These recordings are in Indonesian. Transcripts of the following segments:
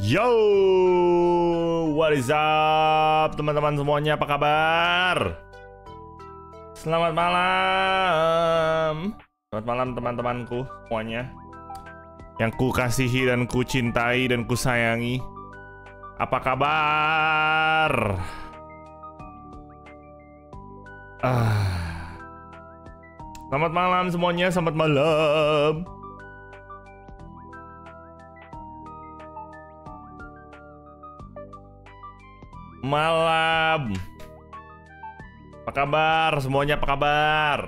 Yo, what is up teman-teman semuanya apa kabar? Selamat malam Selamat malam teman-temanku semuanya Yang ku kasihi dan ku cintai dan ku sayangi Apa kabar? Ah. Selamat malam semuanya, selamat malam malam. Apa kabar semuanya? Apa kabar?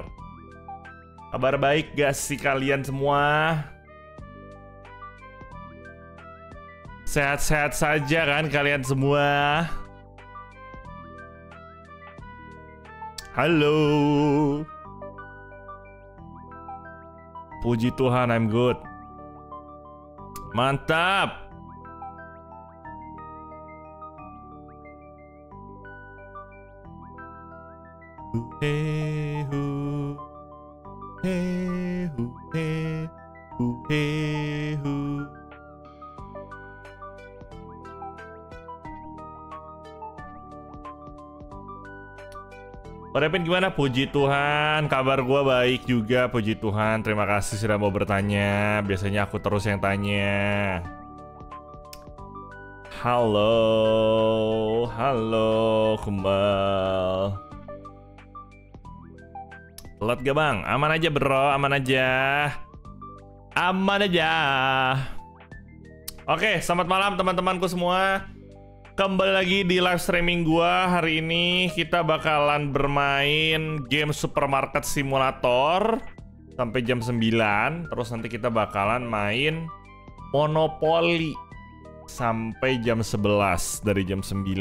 Kabar baik gak sih kalian semua? Sehat-sehat saja kan kalian semua? Halo. Puji Tuhan, I'm good. Mantap. Hey Repin gimana? Puji Tuhan, kabar gue baik juga. Puji Tuhan, terima kasih sudah mau bertanya. Biasanya aku terus yang tanya. Halo, halo, kembali. Lot gak bang? Aman aja bro, aman aja. Aman aja. Oke, selamat malam teman-temanku semua. Kembali lagi di live streaming gua hari ini kita bakalan bermain game supermarket simulator sampai jam 9. Terus nanti kita bakalan main Monopoly sampai jam 11 dari jam 9.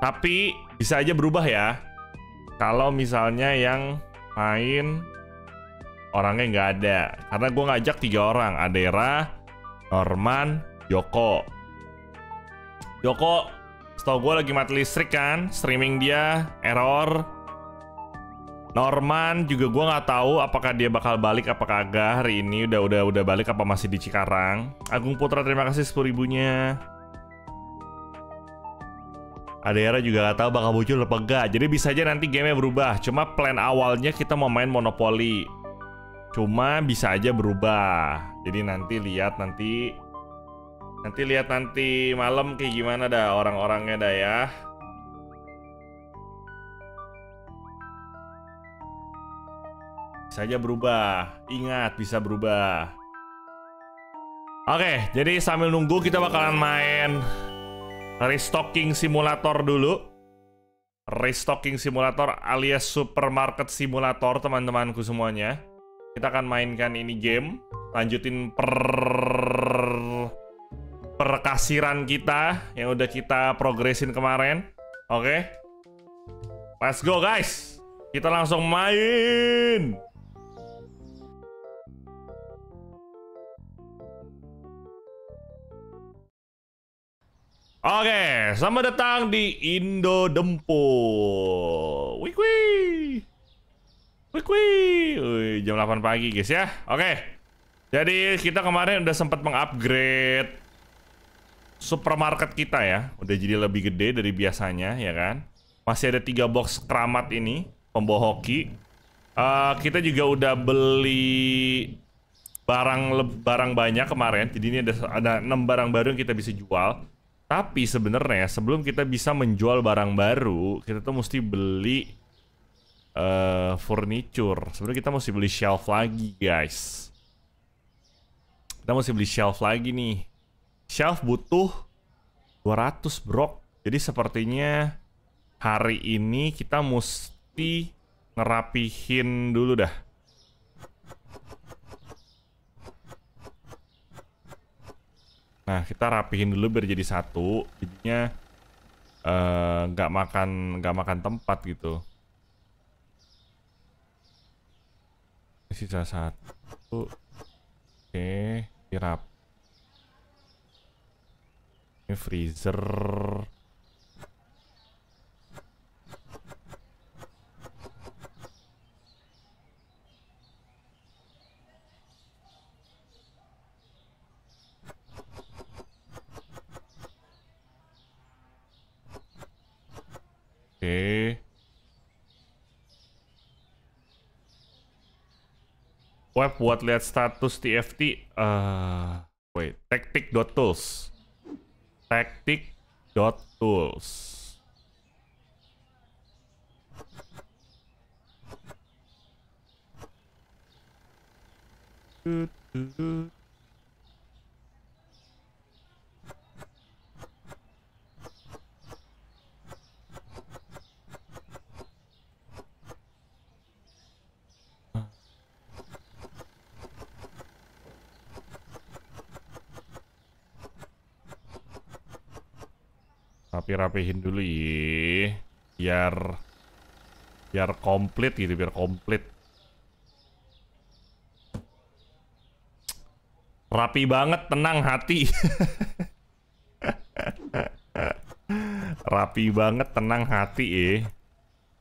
Tapi bisa aja berubah ya kalau misalnya yang main orangnya nggak ada karena gue ngajak tiga orang Adera Norman Joko Joko setau gue lagi mati listrik kan streaming dia error Norman juga gue nggak tahu apakah dia bakal balik apa kagak hari ini udah udah udah balik apa masih di Cikarang Agung Putra terima kasih sepuluh ribunya Adera juga gak tahu bakal muncul apa enggak. Jadi bisa aja nanti gamenya berubah. Cuma plan awalnya kita mau main Monopoly. Cuma bisa aja berubah. Jadi nanti lihat nanti nanti lihat nanti malam kayak gimana dah orang-orangnya dah ya. Bisa aja berubah. Ingat bisa berubah. Oke, jadi sambil nunggu kita bakalan main restocking simulator dulu. Restocking simulator alias supermarket simulator teman-temanku semuanya. Kita akan mainkan ini game, lanjutin per perkasiran kita yang udah kita progresin kemarin. Oke. Okay? Let's go guys. Kita langsung main. Oke, selamat datang di Indo Dempo. Wih, wih. Wih, wih. jam 8 pagi guys ya. Oke. Jadi kita kemarin udah sempat mengupgrade supermarket kita ya. Udah jadi lebih gede dari biasanya ya kan. Masih ada tiga box keramat ini, pembohoki. Uh, eh, kita juga udah beli barang barang banyak kemarin. Jadi ini ada ada enam barang baru yang kita bisa jual tapi sebenarnya sebelum kita bisa menjual barang baru, kita tuh mesti beli uh, furniture. Sebenarnya kita mesti beli shelf lagi, guys. Kita mesti beli shelf lagi nih. Shelf butuh 200 brok. Jadi sepertinya hari ini kita mesti ngerapihin dulu dah Nah, kita rapihin dulu biar jadi satu. Jadinya eh, nggak uh, makan nggak makan tempat gitu. Sisa satu. Oke, okay, dirap. Ini freezer. Oke. Web buat lihat status TFT. Uh, eh, wait, tactic.tools. dot Tools. rapi-rapihin dulu ya biar biar komplit gitu biar komplit rapi banget tenang hati rapi banget tenang hati ya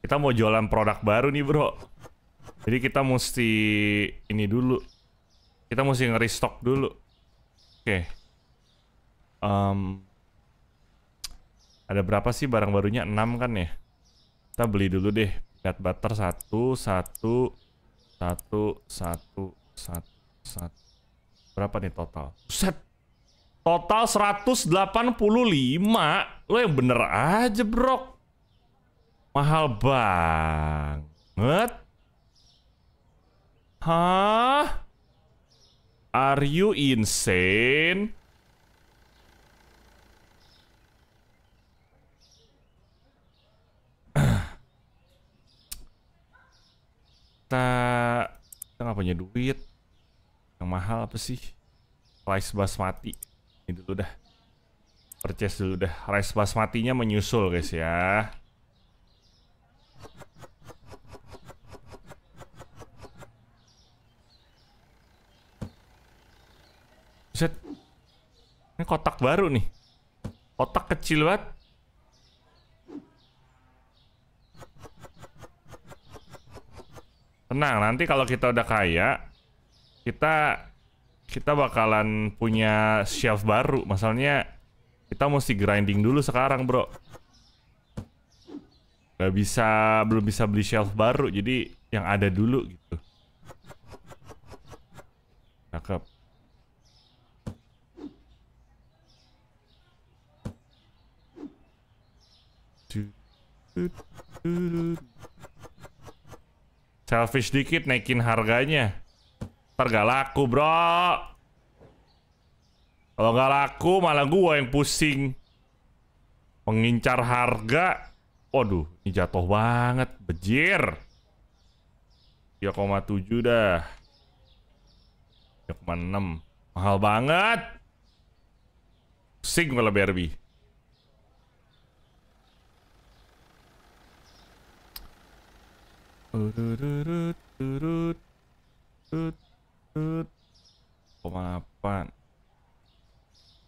kita mau jualan produk baru nih bro jadi kita mesti ini dulu kita mesti ngerestock dulu oke okay. um, ada berapa sih barang barunya? 6 kan ya? Kita beli dulu deh. Peanut butter 1, 1, 1, 1, 1, 1. Berapa nih total? Set. Total 185. Lo yang bener aja, Bro. Mahal banget. Hah? Are you insane? kita kita nggak punya duit yang mahal apa sih rice basmati ini dulu dah purchase dulu dah rice basmatinya menyusul guys ya Buset. Ini kotak baru nih. Kotak kecil banget. Tenang, nanti kalau kita udah kaya, kita kita bakalan punya shelf baru. Masalahnya kita mesti grinding dulu sekarang, Bro. Gak bisa, belum bisa beli shelf baru. Jadi yang ada dulu gitu. Cakep. du. Selfish dikit naikin harganya. Ntar laku bro. Kalau gak laku malah gue yang pusing. Mengincar harga. Waduh, ini jatuh banget. Bejir. 3,7 dah. 3,6. Mahal banget. Pusing kalau BRB. 0,8.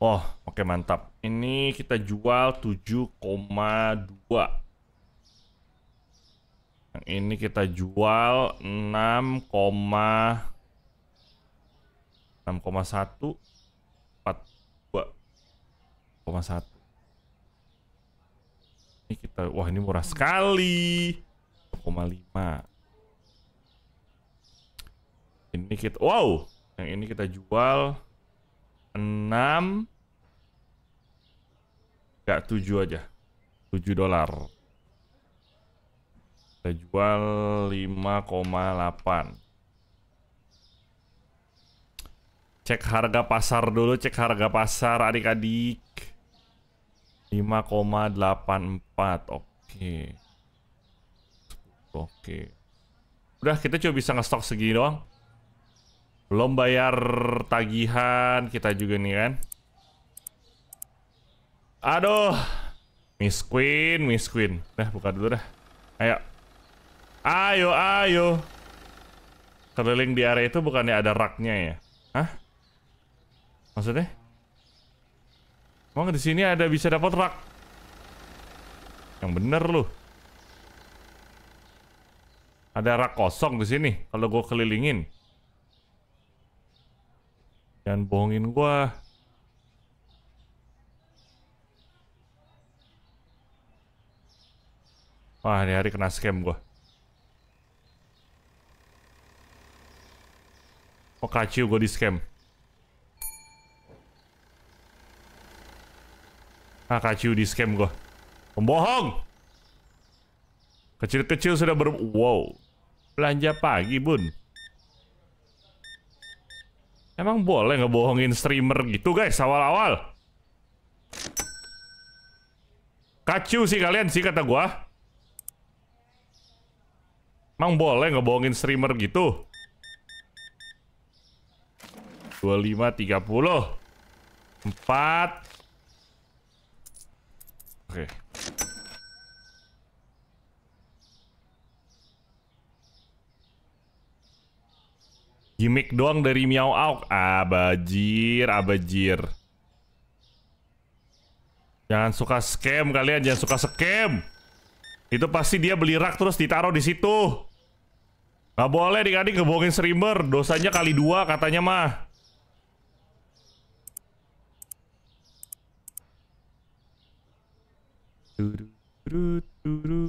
Oh, oke mantap. Ini kita jual 7,2. Yang ini kita jual 6, 6,1 Ini kita, wah ini murah sekali 3,5 ini kita wow yang ini kita jual 6 Gak 7 aja 7 dolar kita jual 5,8 cek harga pasar dulu cek harga pasar adik-adik 5,84 oke okay. Oke. Udah kita cuma bisa ngestok segini doang. Belum bayar tagihan kita juga nih kan. Aduh. Miss Queen, Miss Queen. Nah, buka dulu dah. Ayo. Ayo, ayo. Keliling di area itu bukannya ada raknya ya? Hah? Maksudnya? Emang di sini ada bisa dapat rak? Yang bener loh. Ada rak kosong di sini kalau gue kelilingin. Jangan bohongin gue. Wah, ini hari kena scam gue. Oh, kacau gue di scam. Ah, kacau di scam gue. Pembohong! Kecil-kecil sudah ber... Wow. Belanja pagi, Bun. Emang boleh ngebohongin streamer gitu, guys, awal-awal? Kacu sih kalian sih, kata gua. Emang boleh ngebohongin streamer gitu? 25, 30. 4. Oke. Okay. Gimmick doang dari Miao Auk. Abajir, abajir. Jangan suka scam kalian, jangan suka scam. Itu pasti dia beli rak terus ditaruh di situ. Gak boleh dikadik ngebohongin streamer, dosanya kali dua katanya mah. Duru, duru, duru.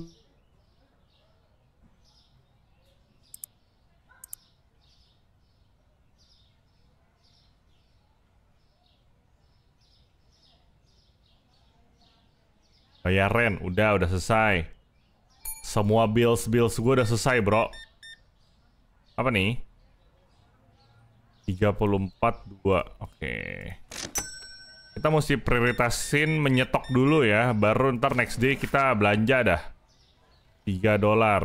Bayar rent, udah, udah selesai. Semua bills-bills gue udah selesai, bro. Apa nih? 342, Oke. Okay. Kita mesti prioritasin menyetok dulu ya. Baru ntar next day kita belanja dah. 3 dolar.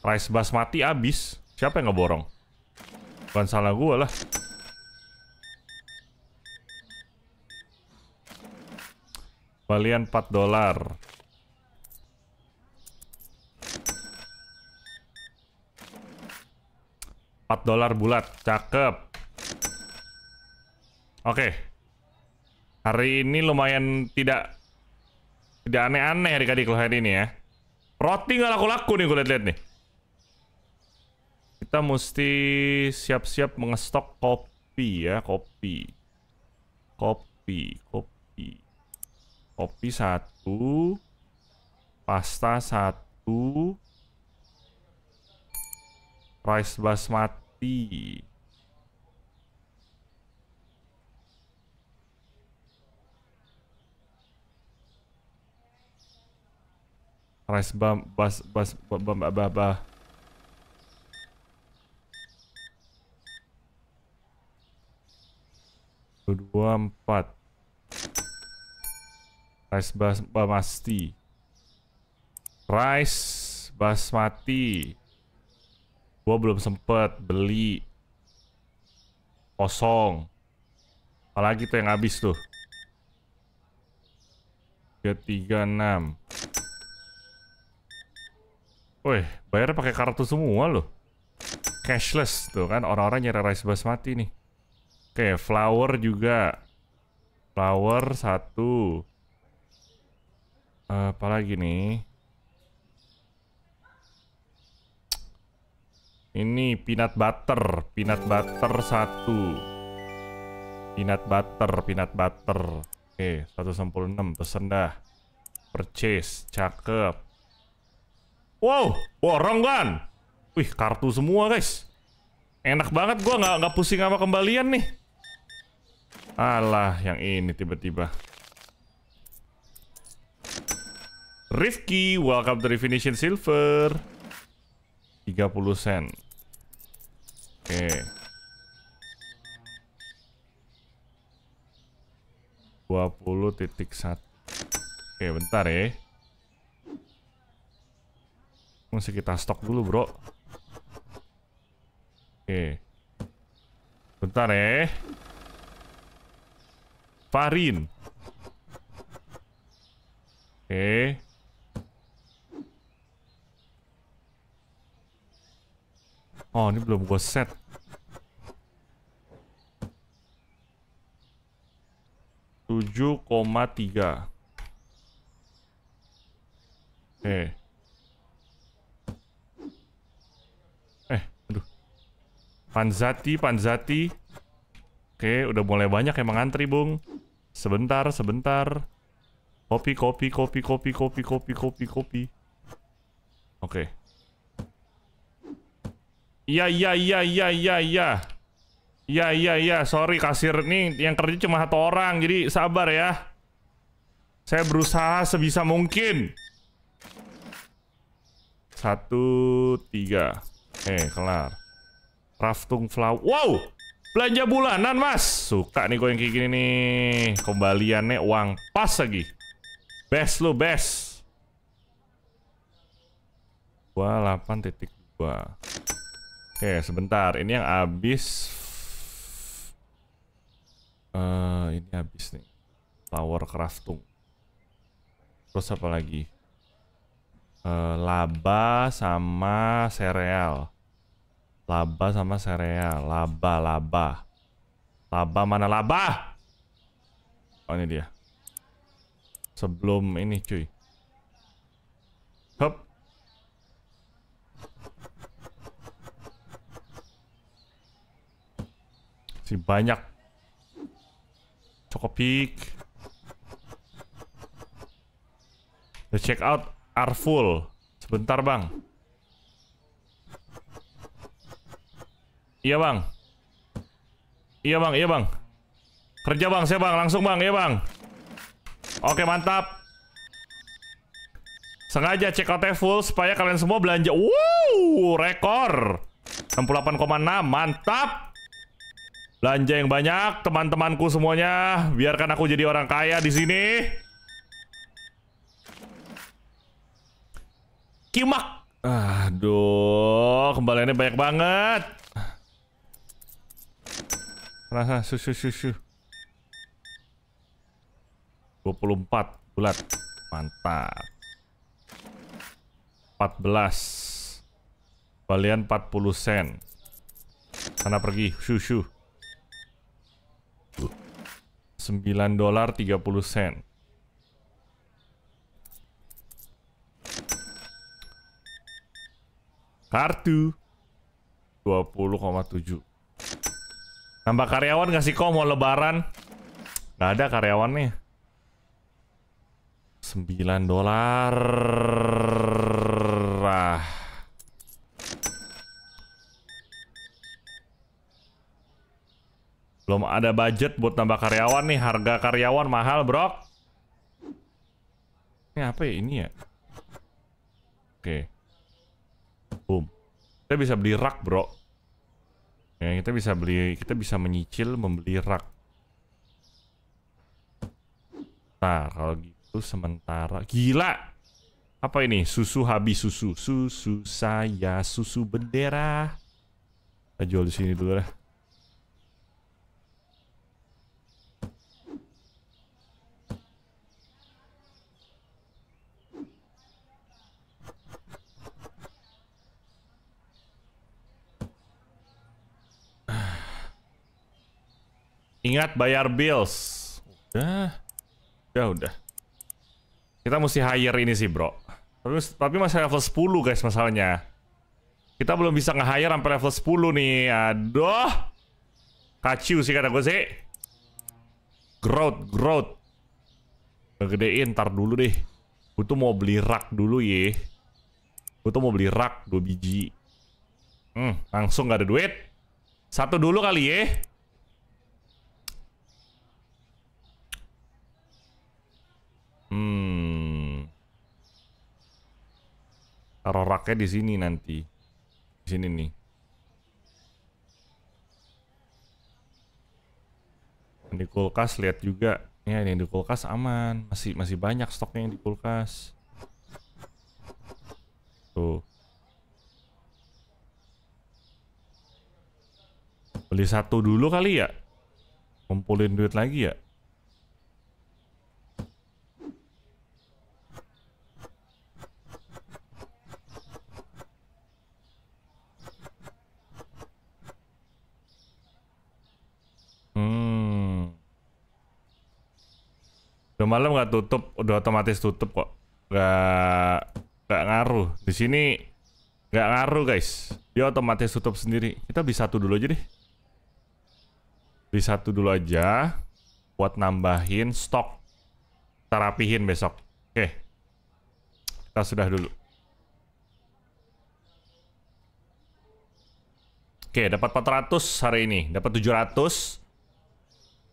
Rice basmati abis Siapa yang ngeborong? Bukan salah gue lah. Kembalian 4 dolar. Empat dolar bulat, cakep. Oke, okay. hari ini lumayan tidak tidak aneh-aneh hari kali hari ini ya. Roti nggak laku-laku nih gue lihat lihat nih. Kita mesti siap-siap mengestok kopi ya, kopi, kopi, kopi kopi satu pasta satu rice basmati rice bam bas bas bam bam bam bam dua empat Rice bas basmati. Rice basmati. Gua belum sempet beli. Kosong. Apalagi tuh yang habis tuh. 336. Wih, bayar pakai kartu semua loh. Cashless tuh kan orang-orang nyari rice basmati nih. Oke, flower juga. Flower satu. Eh, apalagi nih ini peanut butter peanut butter satu peanut butter peanut butter oke satu sampul enam pesen dah purchase cakep wow borong kan wih kartu semua guys enak banget gua nggak nggak pusing sama kembalian nih alah yang ini tiba-tiba Rifki, welcome to Definition Silver. 30 sen. Oke. Okay. 20.1. titik Oke, okay, bentar ya. Mesti kita stok dulu, bro. Oke. Okay. Bentar ya. Farin. Oke. Okay. Oh, ini belum gue set. Tujuh koma tiga. Eh. Eh, aduh. Panzati, Panzati. Oke, udah mulai banyak yang mengantri, Bung. Sebentar, sebentar. Kopi, kopi, kopi, kopi, kopi, kopi, kopi, kopi. Oke. Okay. Iya iya iya iya iya iya. Iya iya iya, sorry kasir nih yang kerja cuma satu orang, jadi sabar ya. Saya berusaha sebisa mungkin. Satu, tiga. Eh, kelar. Raftung flower. Wow! Belanja bulanan, Mas. Suka nih gue yang kayak gini nih. Kembaliannya uang pas lagi. Best lo best. 28.2. Oke, sebentar. Ini yang habis. Uh, eh, ini habis nih. Power crafting. Terus apa lagi? Uh, laba sama sereal. Laba sama sereal. Laba, laba. Laba mana laba? Oh, ini dia. Sebelum ini cuy. Si banyak. Cokopik. The checkout are full. Sebentar, Bang. Iya, Bang. Iya, Bang. Iya, Bang. Kerja, Bang. Saya, Bang. Langsung, Bang. Iya, Bang. Oke, mantap. Sengaja checkoutnya full supaya kalian semua belanja. Wow, rekor. 68,6. Mantap. Belanja yang banyak, teman-temanku semuanya. Biarkan aku jadi orang kaya di sini. Kimak. Aduh, kembaliannya banyak banget. Rasa susu susu. 24 bulat. Mantap. 14. Kembalian 40 sen. Sana pergi, susu. 9 dolar 30 sen. Kartu 20,7 Nambah karyawan gak sih kok mau lebaran? Gak ada karyawannya 9 dolar ah. Belum ada budget buat tambah karyawan nih. Harga karyawan mahal, bro. Ini apa ya? Ini ya? Oke. Boom. Kita bisa beli rak, bro. Ya, kita bisa beli, kita bisa menyicil membeli rak. Nah, kalau gitu sementara gila. Apa ini? Susu habis susu. Susu saya, susu bendera. Kita jual di sini dulu deh. Ingat bayar bills. Udah. Udah, ya udah. Kita mesti hire ini sih, bro. Tapi, tapi masih level 10, guys, masalahnya. Kita belum bisa nge-hire sampai level 10 nih. Aduh. Kacu sih kata gue sih. Growth, growth. Gedein, ntar dulu deh. Gue tuh mau beli rak dulu, ye. Gue tuh mau beli rak, 2 biji. Hmm, langsung gak ada duit. Satu dulu kali, ye. Hmm. Taruh raknya di sini nanti. Di sini nih. Di kulkas lihat juga. Ya, ini di kulkas aman. Masih masih banyak stoknya yang di kulkas. Tuh. Beli satu dulu kali ya? Kumpulin duit lagi ya? Udah malam nggak tutup, udah otomatis tutup kok. Gak, nggak ngaruh. Di sini nggak ngaruh guys. Dia otomatis tutup sendiri. Kita bisa satu dulu aja deh. Bisa satu dulu aja buat nambahin stok. Kita besok. Oke. Kita sudah dulu. Oke, dapat 400 hari ini. Dapat 700.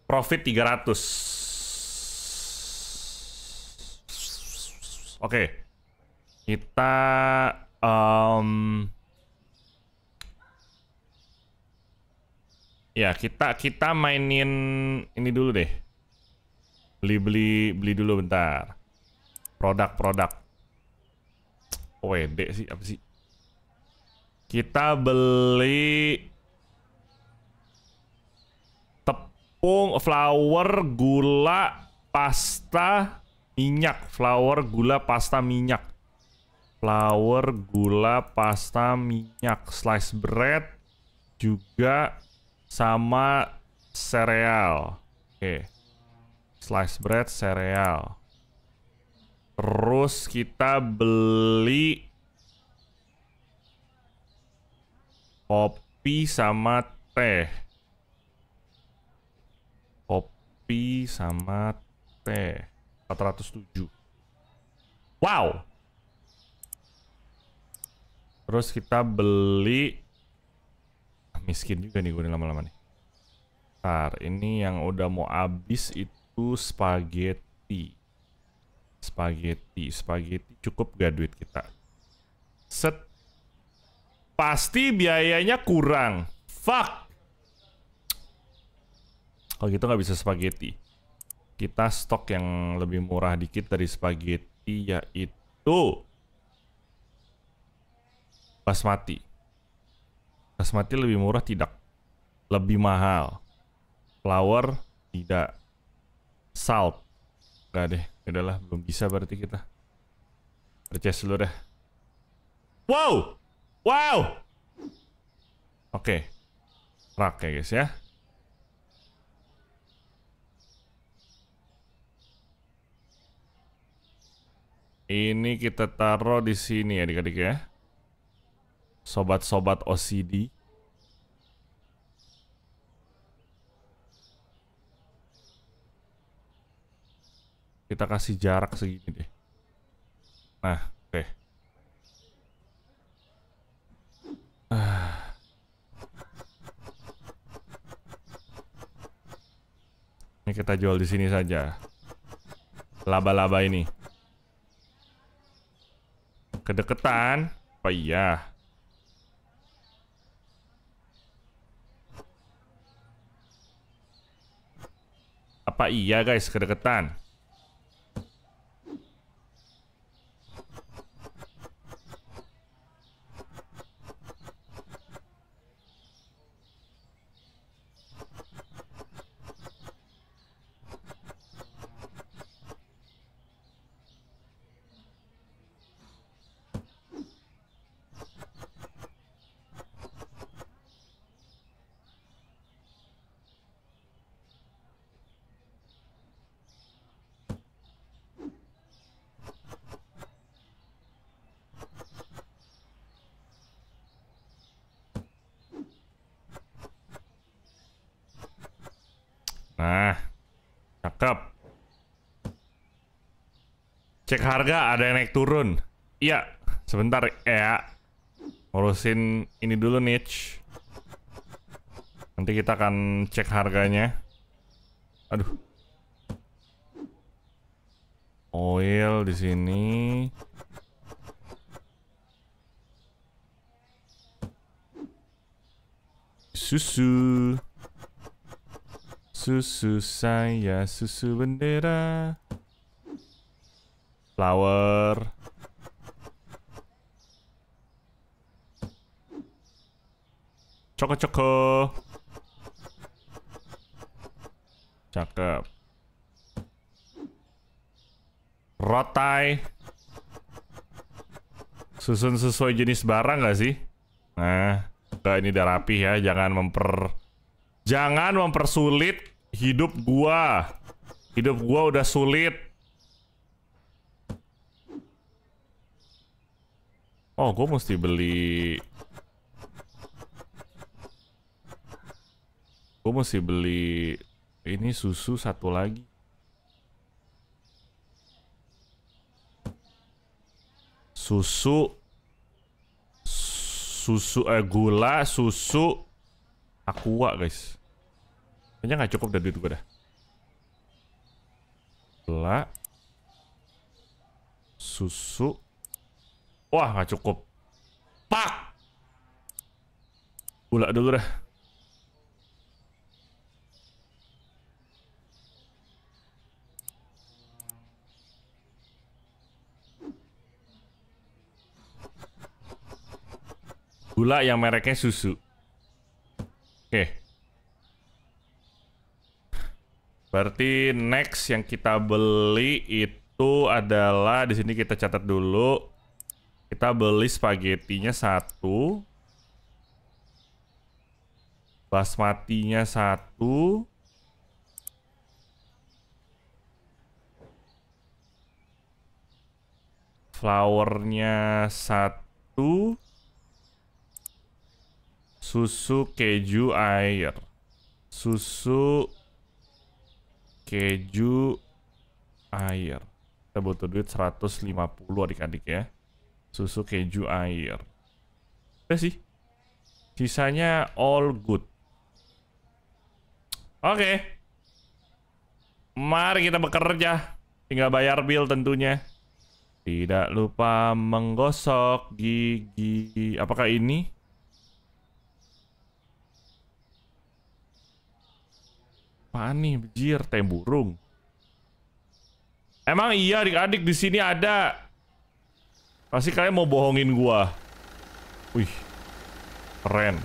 Profit 300. Oke. Okay. Kita um, Ya, kita kita mainin ini dulu deh. Beli-beli beli dulu bentar. Produk-produk. OED sih apa sih? Kita beli tepung, flour, gula, pasta, Minyak, flour, gula, pasta, minyak. Flour, gula, pasta, minyak, slice bread juga sama sereal. Oke. Okay. Slice bread, sereal. Terus kita beli kopi sama teh. Kopi sama teh. 407 wow terus kita beli ah, miskin juga nih gue lama-lama nih Bentar, ini yang udah mau habis itu spaghetti spaghetti spaghetti cukup gak duit kita set pasti biayanya kurang fuck kalau gitu nggak bisa spaghetti kita stok yang lebih murah dikit dari spaghetti yaitu basmati. Basmati lebih murah tidak. Lebih mahal. Flower tidak. Salt. Enggak deh. adalah ya belum bisa berarti kita. Purchase dulu deh. Wow! Wow! Oke. Okay. Rak ya guys ya. Ini kita taruh di sini ya adik-adik ya. Sobat-sobat OCD. Kita kasih jarak segini deh. Nah, oke. Okay. Ini kita jual di sini saja. Laba-laba ini. Kedekatan? Oh iya. Apa iya guys, kedekatan? Cek harga ada yang naik turun. Iya, sebentar ya. Urusin ini dulu niche. Nanti kita akan cek harganya. Aduh. Oil di sini. Susu. Susu saya, susu bendera flower Coko Coko. Cakep. Rotai. Susun sesuai jenis barang gak sih? Nah, enggak ini udah rapi ya. Jangan memper... Jangan mempersulit hidup gua. Hidup gua udah sulit. Oh, gue mesti beli... Gue mesti beli... Ini susu satu lagi. Susu... Susu... Eh, gula, susu... Aqua, guys. Kayaknya nggak cukup dari duit gue dah. Gula... Susu... Wah, nggak cukup. Pak! Gula dulu deh. Gula yang mereknya susu. Oke. Berarti next yang kita beli itu adalah di sini kita catat dulu kita beli spagettinya satu. Basmatinya satu. Flowernya satu. Susu keju air. Susu keju air. Kita butuh duit 150 adik-adik ya susu keju air udah sih sisanya all good oke okay. mari kita bekerja tinggal bayar bill tentunya tidak lupa menggosok gigi apakah ini apaan nih bejir tem burung emang iya adik-adik di sini ada Pasti kalian mau bohongin gua. Wih. Keren.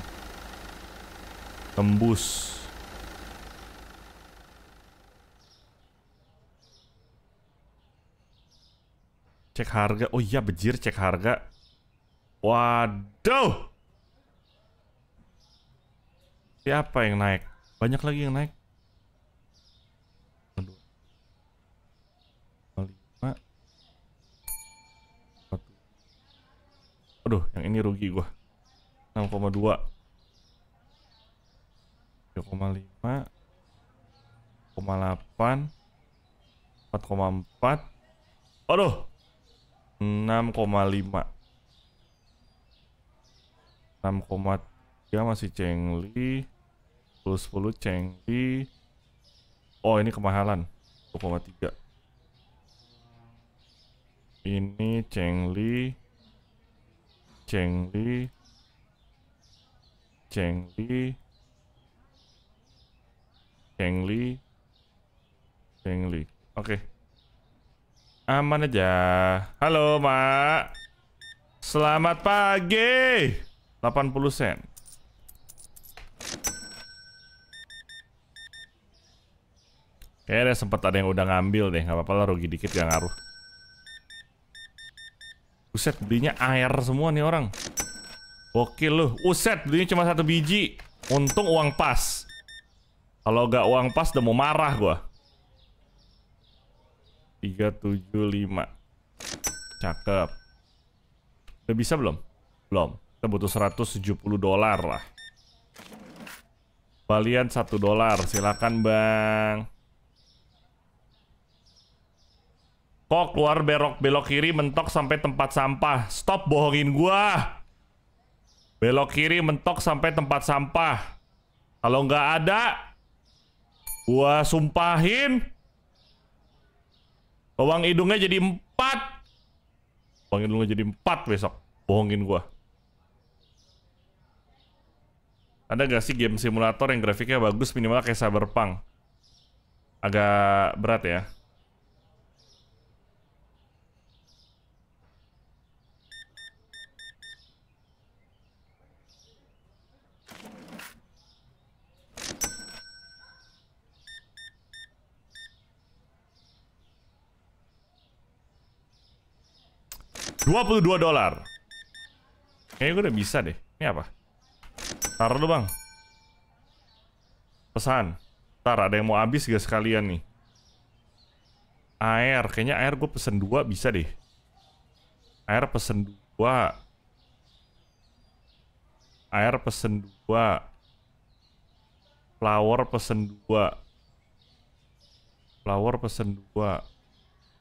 Tembus. Cek harga. Oh iya, bejir cek harga. Waduh. Siapa yang naik? Banyak lagi yang naik. Aduh, yang ini rugi gua. 6,2. 3,5 4,8 4,4 Aduh 6,5 6,3 masih cengli plus 10 cengli Oh ini kemahalan 2,3 Ini cengli Chengli Chengli Chengli Chengli oke okay. aman aja halo mak selamat pagi 80 sen Kayaknya ada sempat ada yang udah ngambil deh, Gak apa-apa lah rugi dikit gak ngaruh. Uset belinya air semua nih orang. Oke loh. Uset belinya cuma satu biji. Untung uang pas. Kalau gak uang pas udah mau marah gua. 375. Cakep. Udah bisa belum? Belum. Kita butuh 170 dolar lah. Balian 1 dolar. Silakan, Bang. Kok keluar belok-belok kiri mentok sampai tempat sampah. Stop bohongin gua. Belok kiri mentok sampai tempat sampah. Kalau nggak ada, gua sumpahin. uang hidungnya jadi empat. Bawang hidungnya jadi empat besok. Bohongin gua. Ada gak sih game simulator yang grafiknya bagus minimal kayak Cyberpunk? Agak berat ya. 22 dolar. Kayaknya gue udah bisa deh. Ini apa? Taruh dulu bang. Pesan. Ntar ada yang mau habis gak sekalian nih. Air. Kayaknya air gue pesen dua bisa deh. Air pesen dua. Air pesen dua. Flower pesen dua. Flower pesen dua.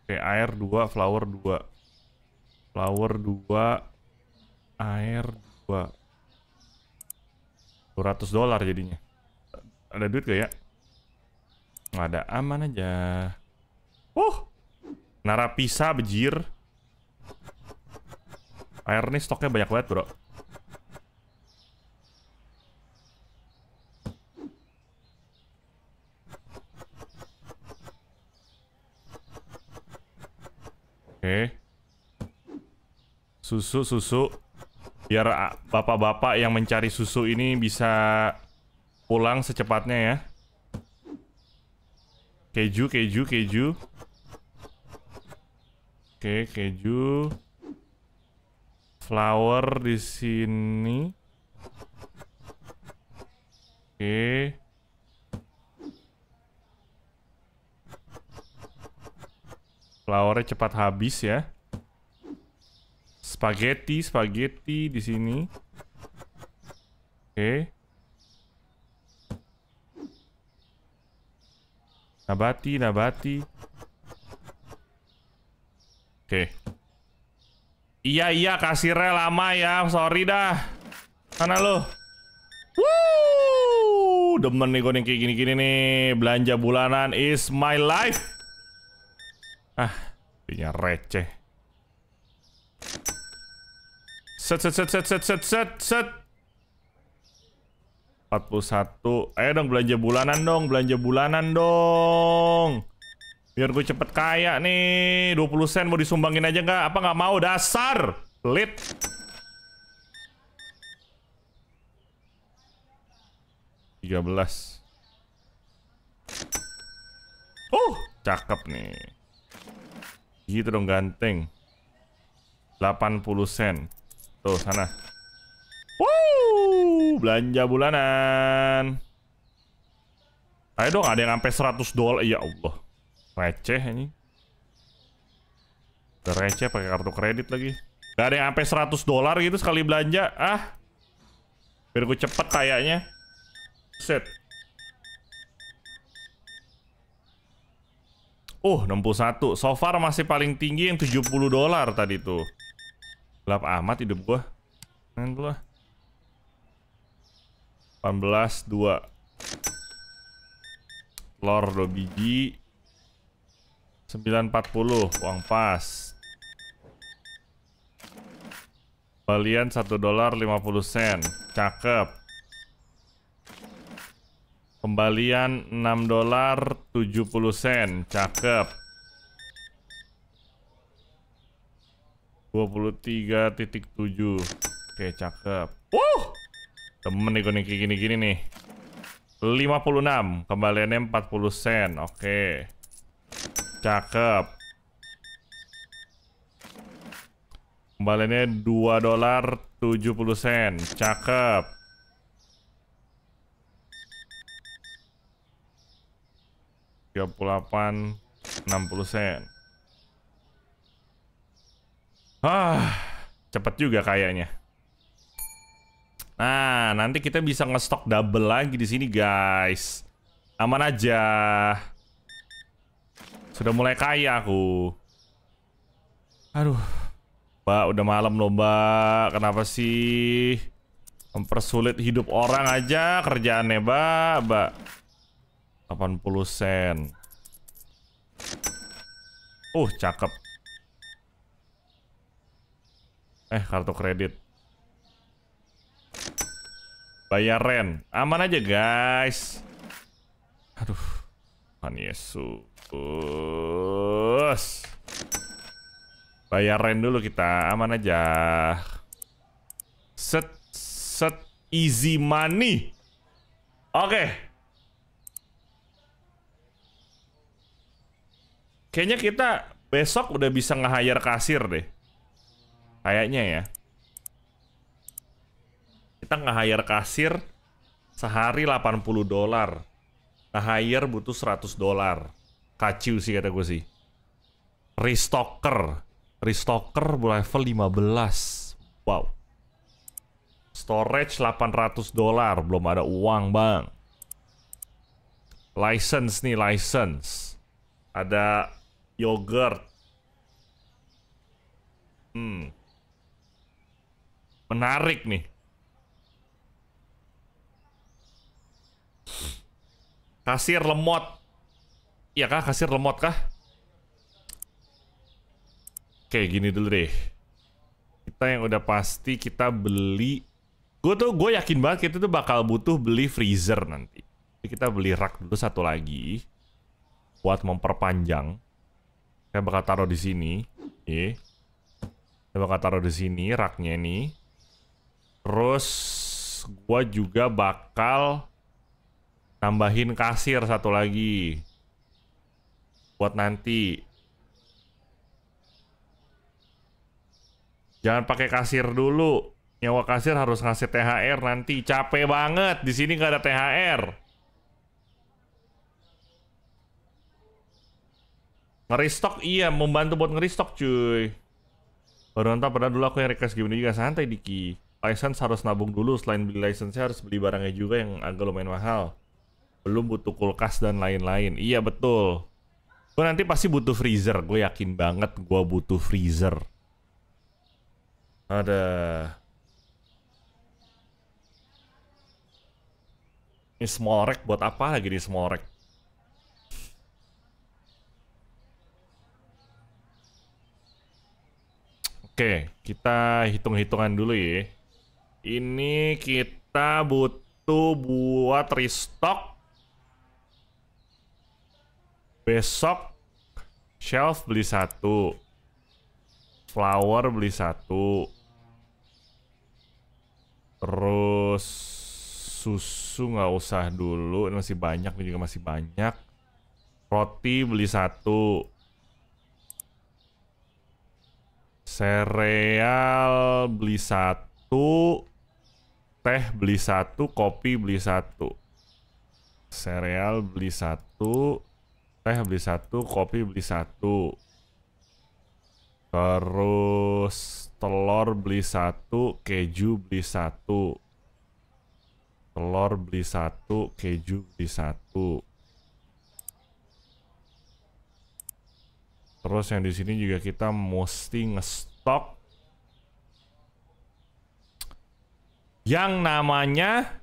Oke, air dua, flower dua. Flower 2, air 2. 200 dolar jadinya. Ada duit gak ya? Nggak ada, aman aja. Uh, narapisa bejir. Air nih stoknya banyak banget, bro. Oke. Okay. Susu-susu. Biar ah, bapak-bapak yang mencari susu ini bisa pulang secepatnya ya. Keju, keju, keju. Oke, keju. Flower di sini. Oke. Flowernya cepat habis ya. Spaghetti, spaghetti di sini. Oke. Okay. Nabati, nabati. Oke. Okay. Iya, iya, kasirnya lama ya. Sorry dah. Mana lo? Wuh, demen nih gue nih kayak gini-gini nih. Belanja bulanan is my life. Ah, punya receh. Set, set, set, set, set, set, set, set. 41. Ayo dong belanja bulanan dong, belanja bulanan dong. Biar gue cepet kaya nih. 20 sen mau disumbangin aja nggak? Apa nggak mau? Dasar. lit Tiga belas. Uh, cakep nih. Gitu dong ganteng. 80 sen. Tuh, sana. Wow, belanja bulanan. Ayo dong, ada yang sampai 100 dolar. Ya Allah. Receh ini. Receh pakai kartu kredit lagi. Gak ada yang sampai 100 dolar gitu sekali belanja. Ah. Biar gue cepet kayaknya. Set. Oh, Uh, 61. So far masih paling tinggi yang 70 dolar tadi tuh. Gelap amat hidup gua. Main dulu lah. 18, 2. Lor 2 biji. 940, uang pas. Balian 1 dolar 50 sen. Cakep. Pembalian 6 dolar 70 sen. Cakep. 23.7 Oke cakep Wuh Temen nih gue nih kayak gini-gini nih 56 Kembaliannya 40 sen Oke Cakep Kembaliannya 2 dolar 70 sen Cakep Tiga puluh delapan enam puluh sen Ah, cepet juga kayaknya. Nah, nanti kita bisa ngestok double lagi di sini, guys. Aman aja. Sudah mulai kaya aku. Aduh. Mbak, udah malam loh, Mbak. Kenapa sih mempersulit hidup orang aja kerjaannya, Mbak? Mbak. 80 sen. Uh, cakep. Eh, kartu kredit. Bayar ren Aman aja, guys. Aduh. Tuhan Yesus. Bayar ren dulu kita. Aman aja. Set, set. Easy money. Oke. Okay. Kayaknya kita besok udah bisa nge-hire kasir deh. Kayaknya ya. Kita nge-hire kasir sehari 80 dolar. Nge-hire butuh 100 dolar. Kaciu sih kata gue sih. Restocker. Restocker level 15. Wow. Storage 800 dolar, belum ada uang, Bang. License nih, license. Ada yogurt. Hmm. Menarik nih. Kasir lemot. Iya kah? Kasir lemot kah? Oke, gini dulu deh. Kita yang udah pasti kita beli. Gue tuh gue yakin banget kita tuh bakal butuh beli freezer nanti. Jadi kita beli rak dulu satu lagi buat memperpanjang. Kita bakal taruh di sini. Oke. Kita bakal taruh di sini raknya nih. Terus gue juga bakal tambahin kasir satu lagi buat nanti. Jangan pakai kasir dulu. Nyawa kasir harus ngasih THR nanti. Capek banget. Di sini nggak ada THR. Ngeristok iya, membantu buat ngeristok cuy. Baru nonton pernah dulu aku yang request gimana juga santai Diki license harus nabung dulu selain beli license harus beli barangnya juga yang agak lumayan mahal belum butuh kulkas dan lain-lain iya betul gue nanti pasti butuh freezer gue yakin banget gue butuh freezer ada ini small rack buat apa lagi di small rack Oke, kita hitung-hitungan dulu ya. Ini kita butuh buat restock. Besok shelf beli satu. Flower beli satu. Terus susu nggak usah dulu, ini masih banyak, ini juga masih banyak. Roti beli satu. Sereal beli satu teh beli satu, kopi beli satu, sereal beli satu, teh beli satu, kopi beli satu, terus telur beli satu, keju beli satu, telur beli satu, keju beli satu. Terus yang di sini juga kita mesti ngestok yang namanya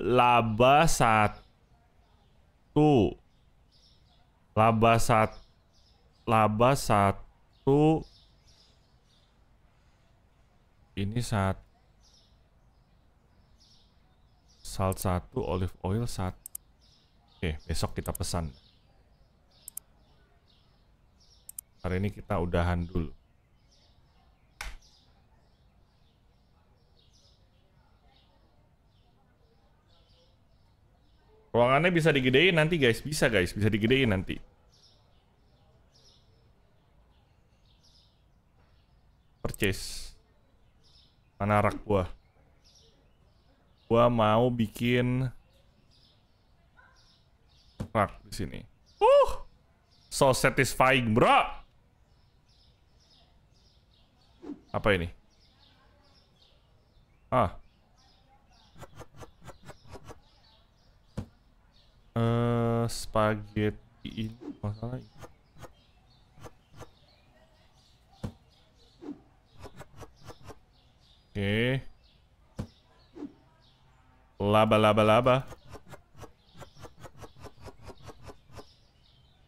laba satu laba sat laba satu ini saat salt satu olive oil saat. oke besok kita pesan hari ini kita udahan dulu Ruangannya bisa digedein nanti guys, bisa guys, bisa digedein nanti. Purchase. Mana rak gua? Gua mau bikin rak di sini. Uh, so satisfying, bro. Apa ini? Ah. uh, spaghetti ini masalah Oke. Okay. Laba laba laba.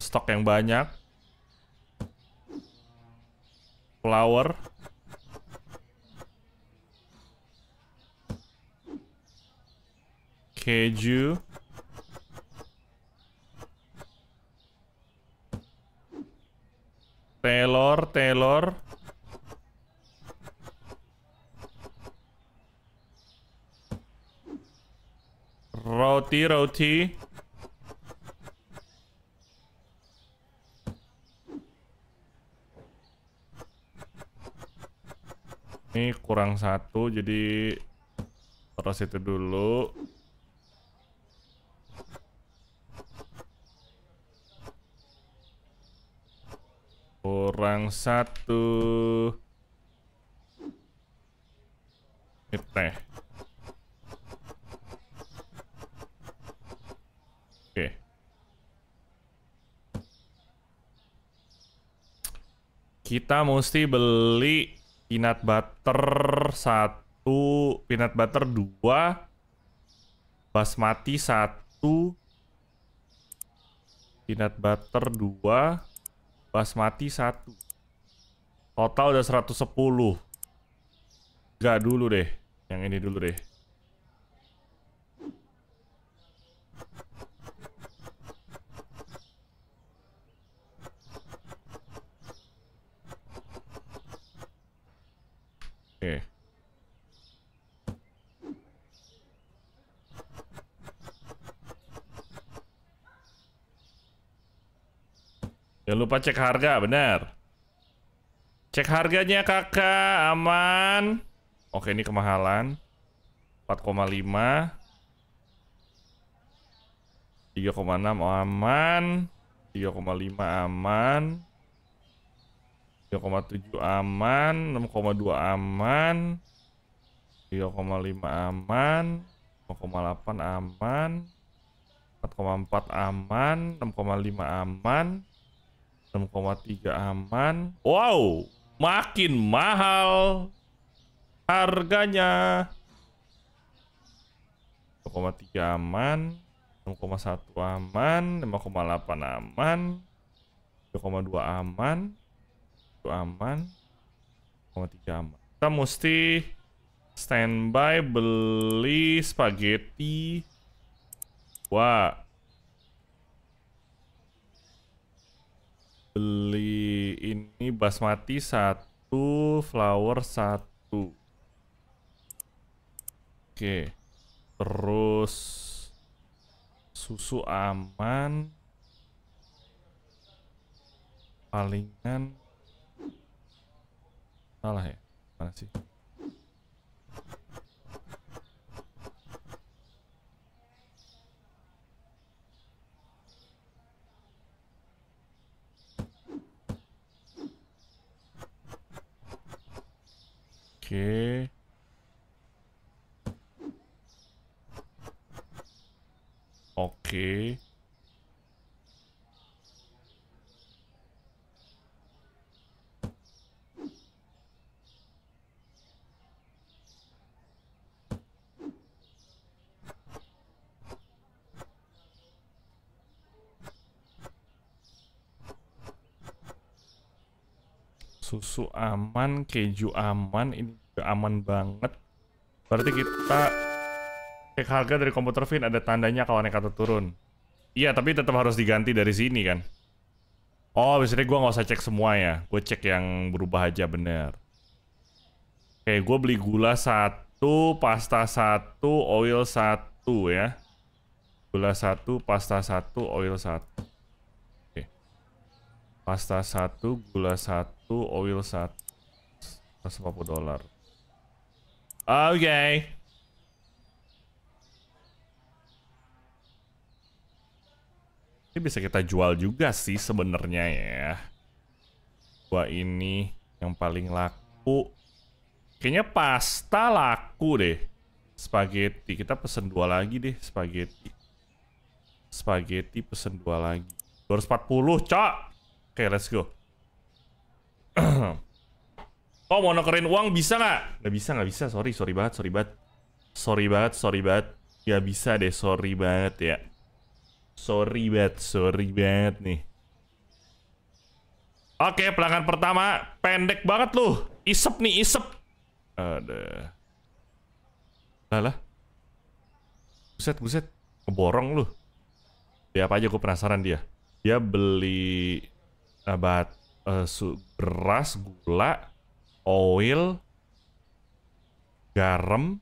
Stok yang banyak. Flower. Keju. Taylor, Taylor. Roti, roti. Ini kurang satu, jadi terus itu dulu. Yang satu teh. Oke. Kita mesti beli peanut butter satu, peanut butter dua, basmati satu, peanut butter dua, basmati satu. Total udah 110. Gak dulu deh. Yang ini dulu deh. Eh, Jangan lupa cek harga, benar. Cek harganya kakak, aman. Oke ini kemahalan. 4,5. 3,6 aman. 3,5 aman. 3,7 aman. 6,2 aman. 3,5 aman. 0,8 aman. 4,4 aman. 6,5 aman. 6,3 aman. Wow! makin mahal harganya. 2,3 aman, 6,1 aman, 5,8 aman, 2,2 aman, 1 aman, 0,3 aman. Kita mesti standby beli spaghetti. Wah, beli ini basmati satu, flower satu. Oke. Terus susu aman. Palingan salah ya? Mana sih? Okay. Okay. susu aman, keju aman, ini juga aman banget. Berarti kita cek harga dari komputer Vin ada tandanya kalau naik atau turun. Iya, tapi tetap harus diganti dari sini kan. Oh, biasanya gue nggak usah cek semua ya. Gue cek yang berubah aja bener. Oke, gue beli gula satu, pasta satu, oil satu ya. Gula satu, pasta satu, oil satu pasta 1, gula 1, oil 1, 150 dolar. Oke. Okay. Ini bisa kita jual juga sih sebenarnya ya. Gua ini yang paling laku. Kayaknya pasta laku deh. Spaghetti. Kita pesen dua lagi deh spaghetti. Spaghetti pesen dua lagi. 240, cok! okay, let's go. oh, mau nukerin uang bisa nggak? Nggak bisa, nggak bisa. Sorry, sorry banget, sorry banget. Sorry banget, sorry banget. Nggak bisa deh, sorry banget ya. Sorry banget, sorry banget nih. Oke, pelanggan pertama pendek banget lu. Isep nih, isep. Ada. Lah Buset, buset. Keborong lu. Ya apa aja gue penasaran dia. Dia beli uh, bat, uh, eh, beras, gula, oil, garam,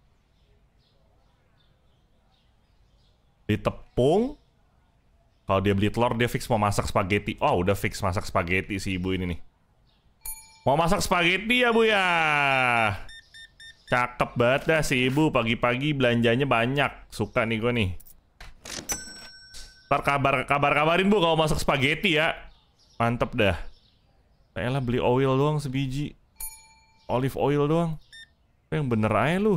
beli tepung. Kalau dia beli telur, dia fix mau masak spaghetti. Oh, udah fix masak spaghetti si ibu ini nih. Mau masak spaghetti ya, Bu ya. Cakep banget dah si ibu. Pagi-pagi belanjanya banyak. Suka nih gue nih. Ntar kabar, kabar-kabarin, Bu, kalau masak spaghetti ya. Mantep dah. Kayaknya beli oil doang sebiji. Olive oil doang. Yang bener aja lu.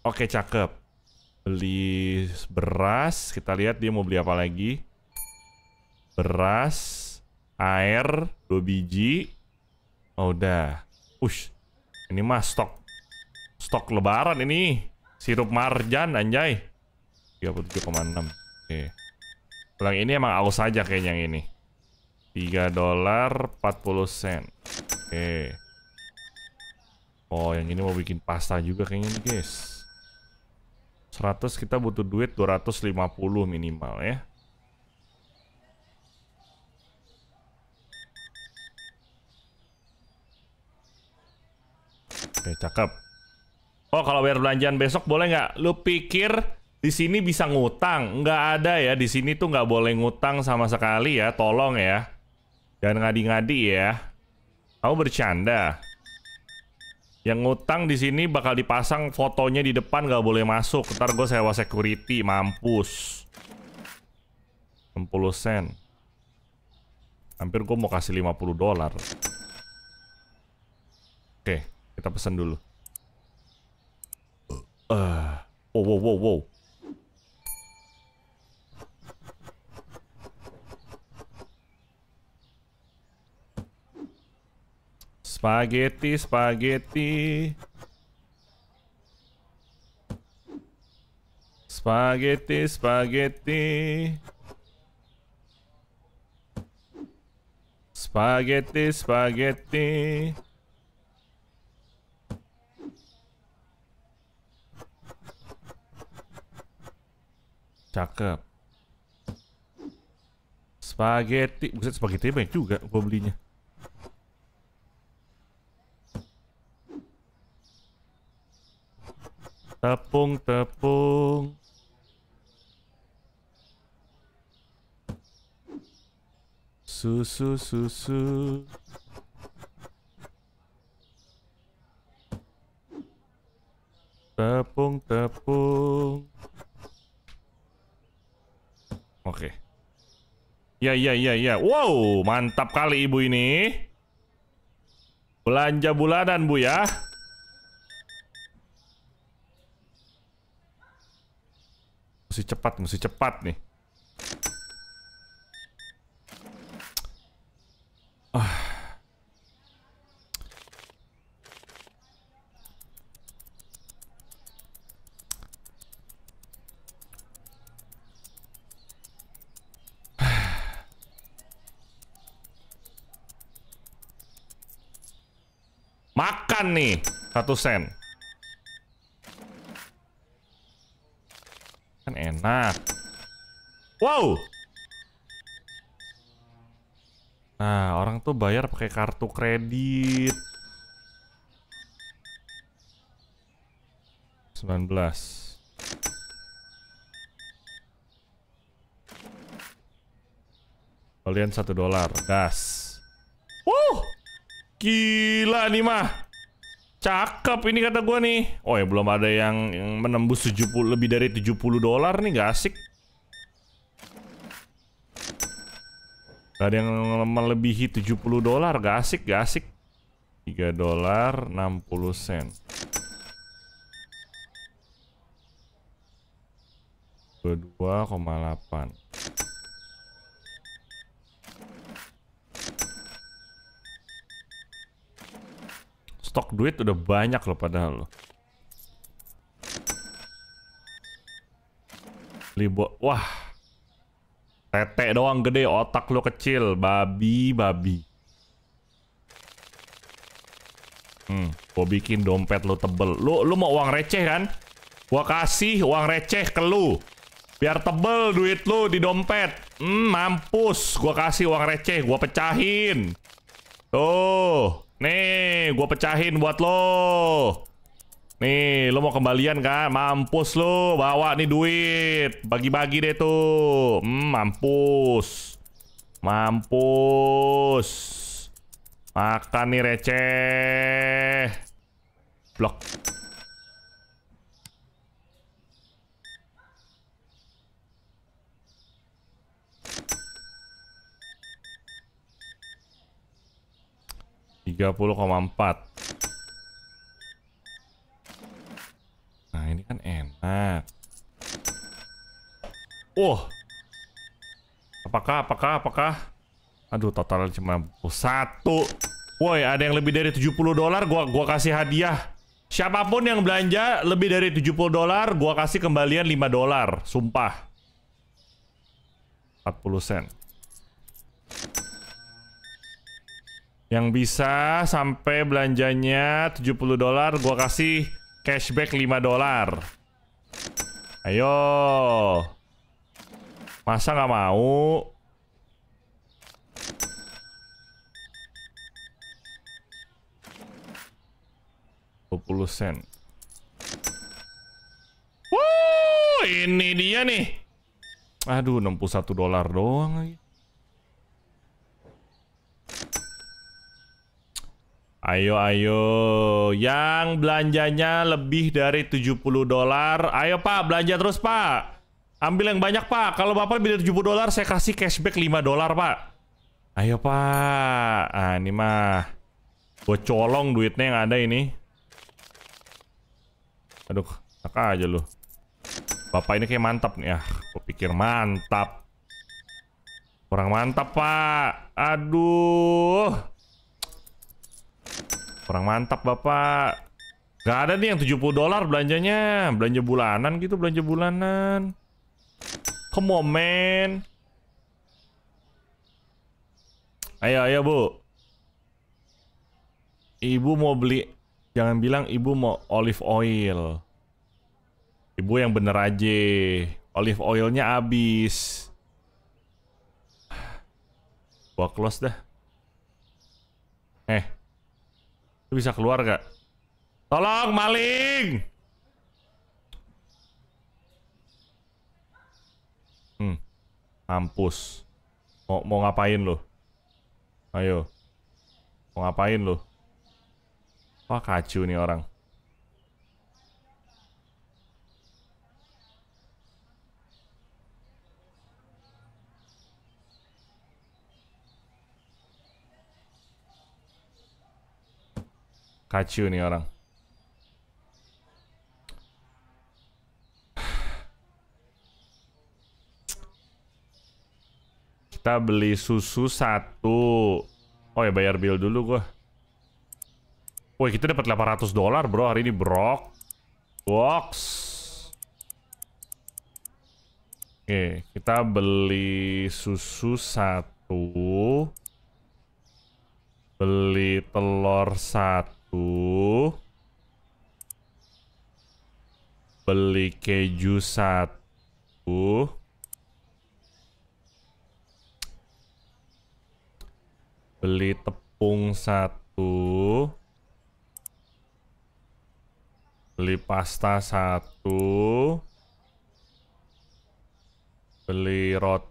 Oke, cakep. Beli beras, kita lihat dia mau beli apa lagi. Beras, air, dua biji. Oh, udah. Ush. Ini mah stok stok lebaran ini. Sirup marjan anjay. 37,6. Oke. Pulang ini emang aus aja kayaknya yang ini. 3 dolar 40 sen. Oke. Oh, yang ini mau bikin pasta juga kayaknya nih, guys. 100 kita butuh duit 250 minimal ya. Oke, cakep. Oh kalau bayar belanjaan besok boleh nggak? Lu pikir di sini bisa ngutang? Nggak ada ya di sini tuh nggak boleh ngutang sama sekali ya. Tolong ya. Jangan ngadi-ngadi ya. Kamu bercanda. Yang ngutang di sini bakal dipasang fotonya di depan nggak boleh masuk. Ntar gue sewa security mampus. 60 sen. Hampir gue mau kasih 50 dolar. Oke, kita pesan dulu. Uh, whoa, whoa, whoa, whoa. Spaghetti, spaghetti. Spaghetti, spaghetti. Spaghetti, spaghetti. Cakep. Spaghetti. Buset, spaghetti banyak juga gue belinya. Tepung, tepung. Susu, susu. Tepung, tepung. Oke. Okay. Ya, ya, ya, ya. Wow, mantap kali ibu ini. Belanja bulanan, Bu ya. Mesti cepat, mesti cepat nih. nih Satu sen Kan enak Wow Nah orang tuh bayar pakai kartu kredit 19 Kalian satu dolar, gas. wow gila nih mah. Cakep ini kata gue nih. Oh ya belum ada yang, yang menembus 70 lebih dari 70 dolar nih gak asik. Gak ada yang melebihi 70 dolar gak asik gak asik. 3 dolar 60 sen. delapan stok duit udah banyak loh padahal loh. Libo, wah. Tete doang gede, otak lo kecil, babi, babi. Hmm, gua bikin dompet lo tebel. Lu lu mau uang receh kan? Gua kasih uang receh ke lu. Biar tebel duit lu di dompet. Hmm, mampus. Gua kasih uang receh, gua pecahin. Tuh. Nih, gue pecahin buat lo. Nih, lo mau kembalian kan? Mampus lo, bawa nih duit. Bagi-bagi deh tuh. Hmm, mampus. Mampus. Makan nih receh. Blok. 30,4 Nah ini kan enak Wah Apakah, apakah, apakah Aduh total cuma satu Woi ada yang lebih dari 70 dolar gua, gua kasih hadiah Siapapun yang belanja lebih dari 70 dolar, gua kasih kembalian 5 dolar, sumpah. 40 sen. Yang bisa sampai belanjanya 70 dolar, gua kasih cashback 5 dolar. Ayo. Masa nggak mau? puluh sen. Wuh, ini dia nih. Aduh, 61 dolar doang lagi. Ayo, ayo. Yang belanjanya lebih dari 70 dolar. Ayo, Pak. Belanja terus, Pak. Ambil yang banyak, Pak. Kalau Bapak beli dari 70 dolar, saya kasih cashback 5 dolar, Pak. Ayo, Pak. Ah, ini mah. gue colong duitnya yang ada ini. Aduh, enak aja lu. Bapak ini kayak mantap nih. Ah, gue pikir mantap. Kurang mantap, Pak. Aduh. Kurang mantap bapak Gak ada nih yang 70 dolar belanjanya Belanja bulanan gitu belanja bulanan Come on man Ayo ayo bu Ibu mau beli Jangan bilang ibu mau olive oil Ibu yang bener aja Olive oilnya habis Gua close dah Eh Lu bisa keluar gak? Tolong maling! Hmm. Mampus. Mau, mau ngapain lo? Ayo. Mau ngapain lo? Wah kacu nih orang. Kacu nih orang. Kita beli susu satu. Oh ya bayar bill dulu gua. Woi kita dapat 800 dolar bro hari ini brok. Box. Oke kita beli susu satu. Beli telur satu Tuh. Beli keju satu. Beli tepung satu. Beli pasta satu. Beli rot,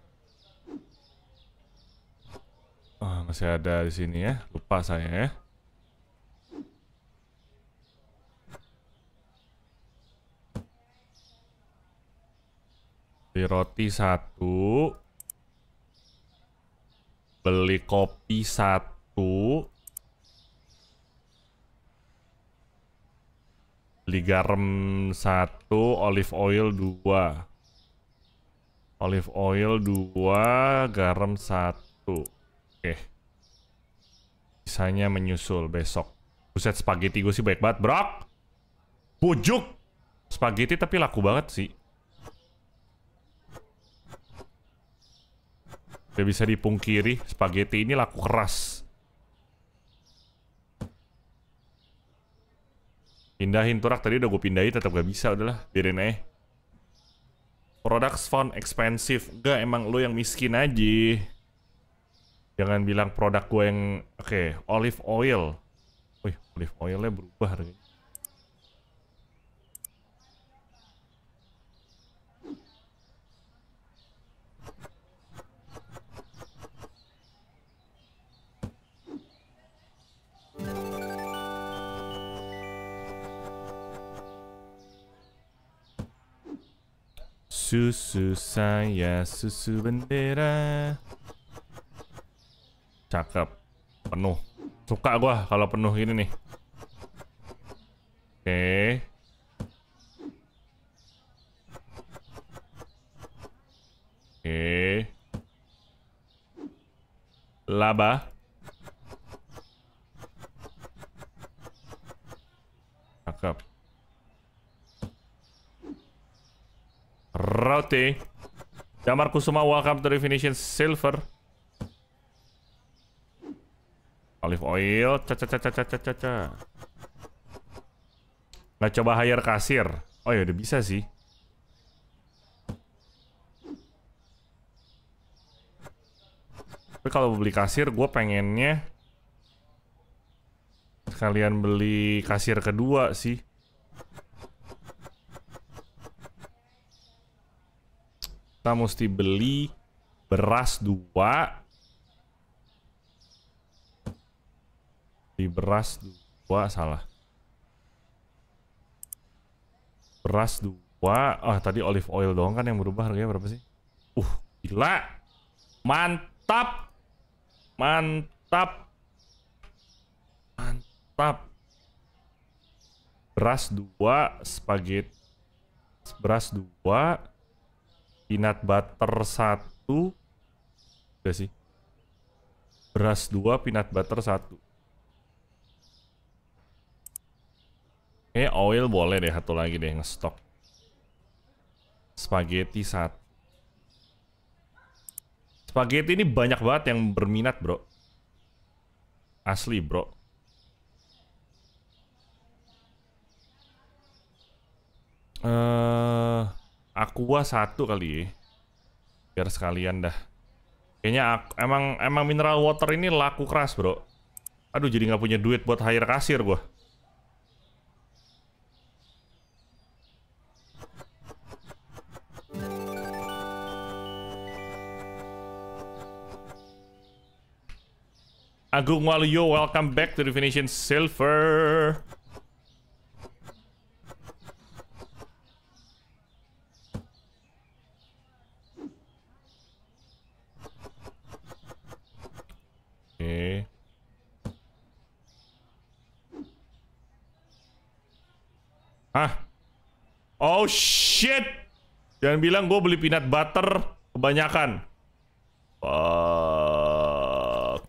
Oh, masih ada di sini ya. Lupa saya ya. Beli roti satu. Beli kopi satu. Beli garam satu, olive oil dua. Olive oil dua, garam satu. Oke. Okay. Sisanya menyusul besok. Buset spaghetti gue sih baik banget, Brok. Pujuk. Spaghetti tapi laku banget sih. Tidak bisa dipungkiri, spaghetti ini laku keras. Pindahin turak tadi udah gue pindahin tetap gak bisa udahlah biarin aja. Products found expensive. gak emang lo yang miskin aja. Jangan bilang produk gue yang oke, okay, olive oil. Wih, olive oilnya berubah harganya. Susu saya, susu bendera. Cakep. Penuh. Suka gua kalau penuh ini nih. Oke. Okay. Oke. Laba. Cakep. Roti. Damar Kusuma, welcome to Definition Silver. Olive oil, caca caca caca caca. Nggak coba hire kasir. Oh ya udah bisa sih. Tapi kalau beli kasir, gue pengennya sekalian beli kasir kedua sih. Kita mesti beli beras dua. Di beras dua salah. Beras dua. Ah, oh, tadi olive oil doang kan yang berubah harganya berapa sih? Uh, gila. Mantap. Mantap. Mantap. Beras dua, spaghetti. Beras dua, Pinat butter satu udah sih beras dua pinat butter satu eh oil boleh deh satu lagi deh ngestok spaghetti satu spaghetti ini banyak banget yang berminat bro asli bro uh... Aqua satu kali ya. Biar sekalian dah. Kayaknya aku, emang emang mineral water ini laku keras bro. Aduh jadi nggak punya duit buat hire kasir gua. Agung Waluyo, welcome back to Definition Silver. Hah? Oh shit! Jangan bilang gue beli peanut butter kebanyakan. Fuck.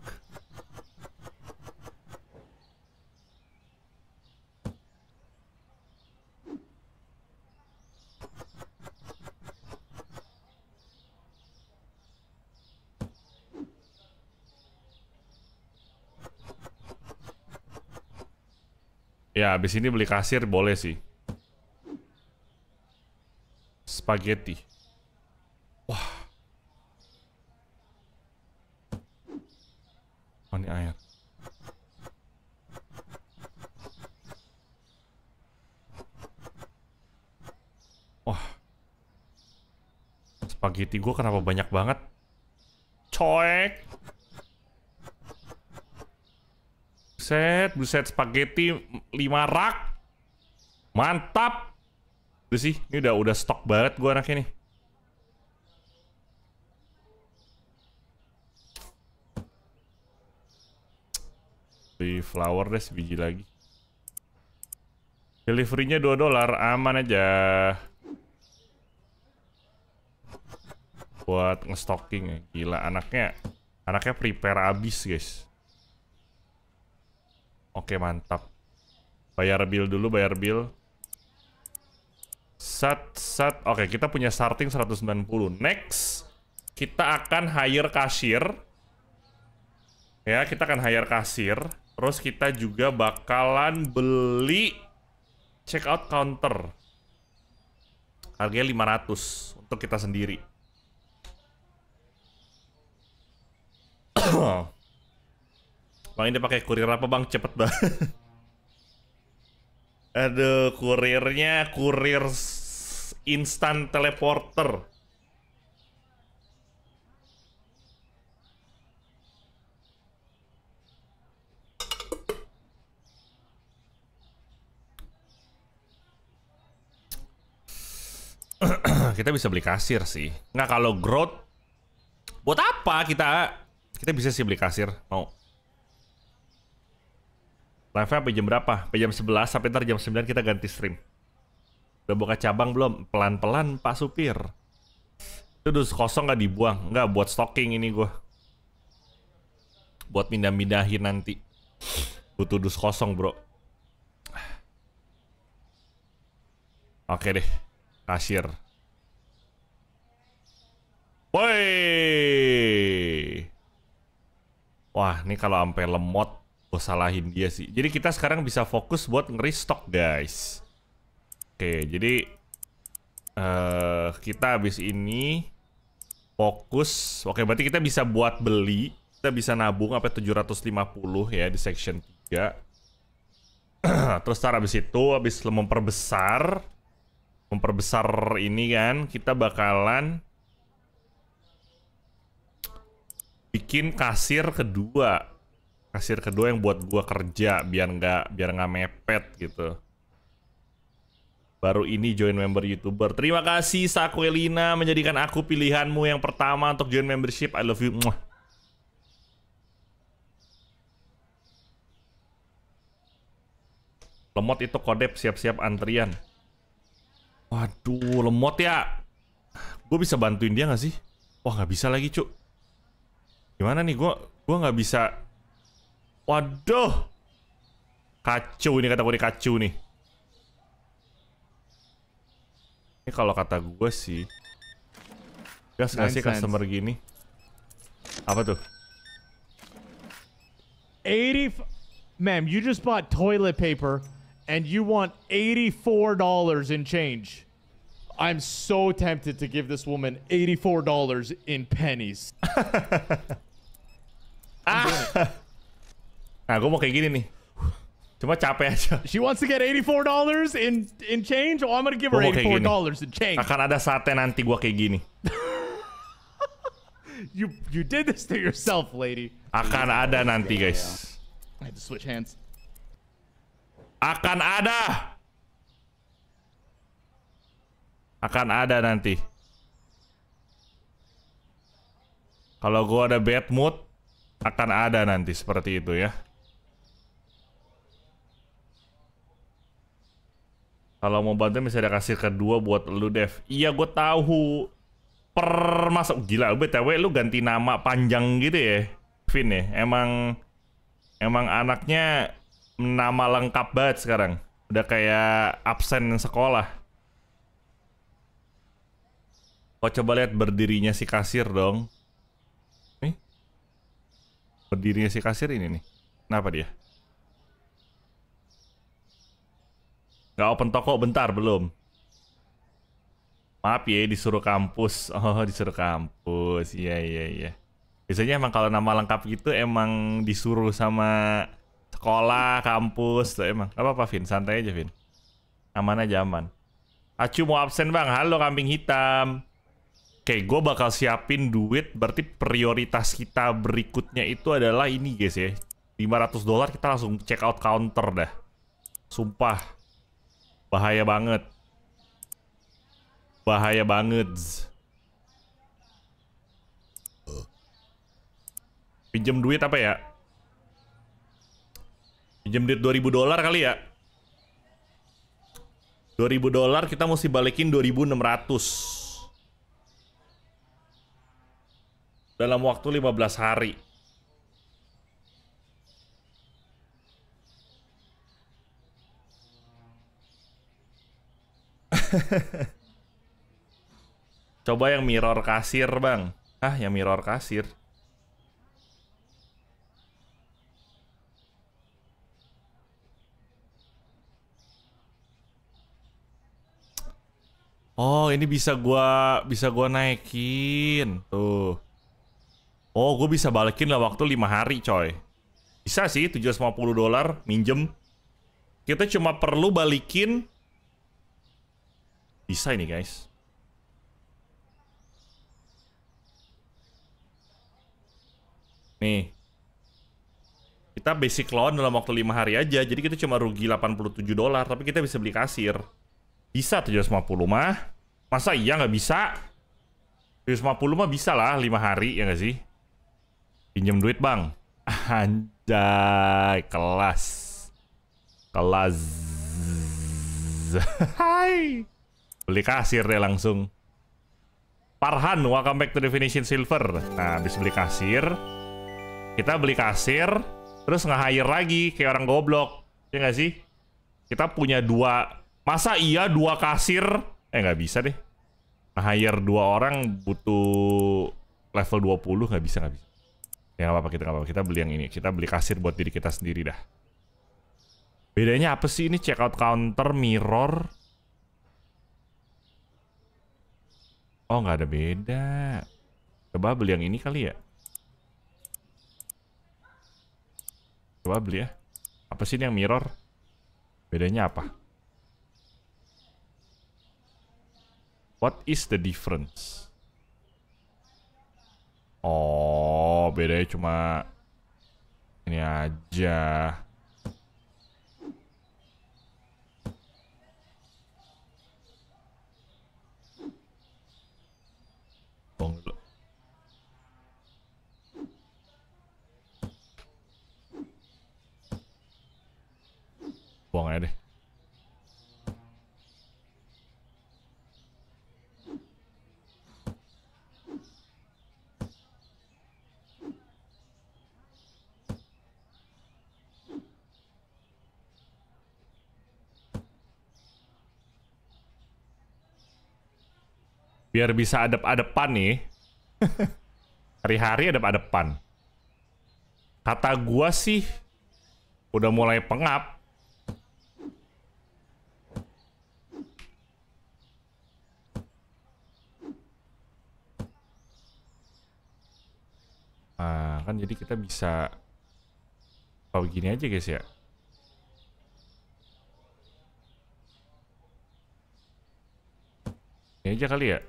Ya, abis ini beli kasir boleh sih. Spaghetti. Wah. Oh, ini air. Wah. Spaghetti gue kenapa banyak banget? Coek. Buset, buset spaghetti 5 rak. Mantap. Itu sih, ini udah udah stok banget gua anaknya nih. Beli flower deh biji lagi. Deliverynya 2 dolar, aman aja. Buat ngestocking ya, gila anaknya. Anaknya prepare abis guys. Oke mantap. Bayar bill dulu, bayar bill. Sat, sat. Oke, kita punya starting 190. Next, kita akan hire kasir. Ya, kita akan hire kasir. Terus kita juga bakalan beli checkout counter. Harganya 500 untuk kita sendiri. bang, ini pakai kurir apa bang? Cepet banget. Ada kurirnya kurir instan teleporter. kita bisa beli kasir sih. Nggak kalau growth, buat apa kita kita bisa sih beli kasir mau? Oh live sampai jam berapa? Sampai jam 11 sampai ntar jam 9 kita ganti stream. Udah buka cabang belum? Pelan-pelan Pak Supir. Itu dus kosong gak dibuang? Nggak buat stocking ini gue. Buat mindah-mindahin nanti. Butuh dus kosong bro. Oke deh. Kasir. Woi. Wah, ini kalau sampai lemot gue oh, salahin dia sih. Jadi kita sekarang bisa fokus buat ngerestock guys. Oke, jadi uh, kita habis ini fokus. Oke, berarti kita bisa buat beli. Kita bisa nabung sampai 750 ya di section 3. Terus ntar habis itu, habis memperbesar. Memperbesar ini kan, kita bakalan bikin kasir kedua kasir kedua yang buat gua kerja biar nggak biar nggak mepet gitu baru ini join member youtuber terima kasih Sakuelina menjadikan aku pilihanmu yang pertama untuk join membership I love you Muah. lemot itu kodep siap-siap antrian waduh lemot ya gue bisa bantuin dia gak sih wah gak bisa lagi cuk gimana nih gue gue nggak bisa Waduh. Kacau ini kategori kacau nih. Ini kalau kata gue sih Gas gak sih customer gini? Apa tuh? 80 Ma'am, you just bought toilet paper and you want $84 in change. I'm so tempted to give this woman $84 in pennies. ah. Nah, gue mau kayak gini nih. Cuma capek aja. She wants to get $84 in in change. Oh, I'm gonna give her $84 in change. Akan ada saatnya nanti gue kayak gini. you you did this to yourself, lady. Akan ada nanti, guys. I had to switch hands. Akan ada. Akan ada nanti. Kalau gue ada bad mood, akan ada nanti seperti itu ya. Kalau mau bantu bisa dikasih kedua buat lu Dev. Iya gue tahu. Per masuk gila btw lu ganti nama panjang gitu ya, Vin ya. Emang emang anaknya nama lengkap banget sekarang. Udah kayak absen sekolah. Kok oh, coba lihat berdirinya si kasir dong. Nih. Berdirinya si kasir ini nih. Kenapa dia? Gak open toko bentar belum. Maaf ya disuruh kampus. Oh, disuruh kampus. Iya iya iya. Biasanya emang kalau nama lengkap gitu emang disuruh sama sekolah, kampus tuh emang. Gak apa-apa Vin, santai aja Vin. Aman aja aman. Acu mau absen bang, halo kambing hitam. Oke, gue bakal siapin duit, berarti prioritas kita berikutnya itu adalah ini guys ya. 500 dolar kita langsung check out counter dah. Sumpah. Bahaya banget. Bahaya banget. Pinjem duit apa ya? Pinjem duit 2000 dolar kali ya? 2000 dolar kita mesti balikin 2600. Dalam waktu 15 hari. Coba yang mirror kasir, Bang. Ah, yang mirror kasir. Oh, ini bisa gua bisa gua naikin. Tuh. Oh, gue bisa balikin lah waktu 5 hari, coy. Bisa sih 750 dolar minjem. Kita cuma perlu balikin bisa ini guys Nih Kita basic lawan dalam waktu 5 hari aja Jadi kita cuma rugi 87 dolar Tapi kita bisa beli kasir Bisa 750 mah Masa iya nggak bisa? 750 mah bisa lah 5 hari ya nggak sih? Pinjam duit bang Anjay Kelas Kelas Hai Beli kasir deh langsung. Parhan, welcome back to finishing Silver. Nah, habis beli kasir, kita beli kasir, terus nge-hire lagi kayak orang goblok. Ya nggak sih? Kita punya dua, masa iya dua kasir? Eh, nggak bisa deh. Nge-hire dua orang butuh level 20, nggak bisa, nggak bisa. Ya nggak apa-apa, kita nggak apa-apa. Kita beli yang ini. Kita beli kasir buat diri kita sendiri dah. Bedanya apa sih ini checkout counter, mirror, Oh, nggak ada beda. Coba beli yang ini kali ya. Coba beli ya. Apa sih ini yang mirror? Bedanya apa? What is the difference? Oh, bedanya cuma ini aja. Buang aja deh. biar bisa adep-adepan nih. Hari-hari adep-adepan. Kata gua sih udah mulai pengap Nah, kan jadi kita bisa Oh gini aja guys ya Ini aja kali ya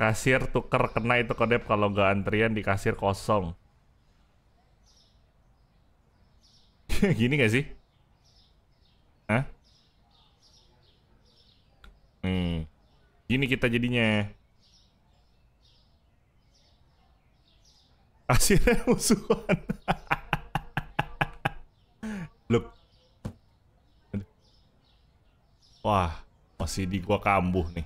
kasir tuker kena itu kedep kalau nggak antrian di kasir kosong Gini gak sih? Hah? Hmm. Gini kita jadinya. Hasilnya musuhan. Look. Wah, masih di gua kambuh nih.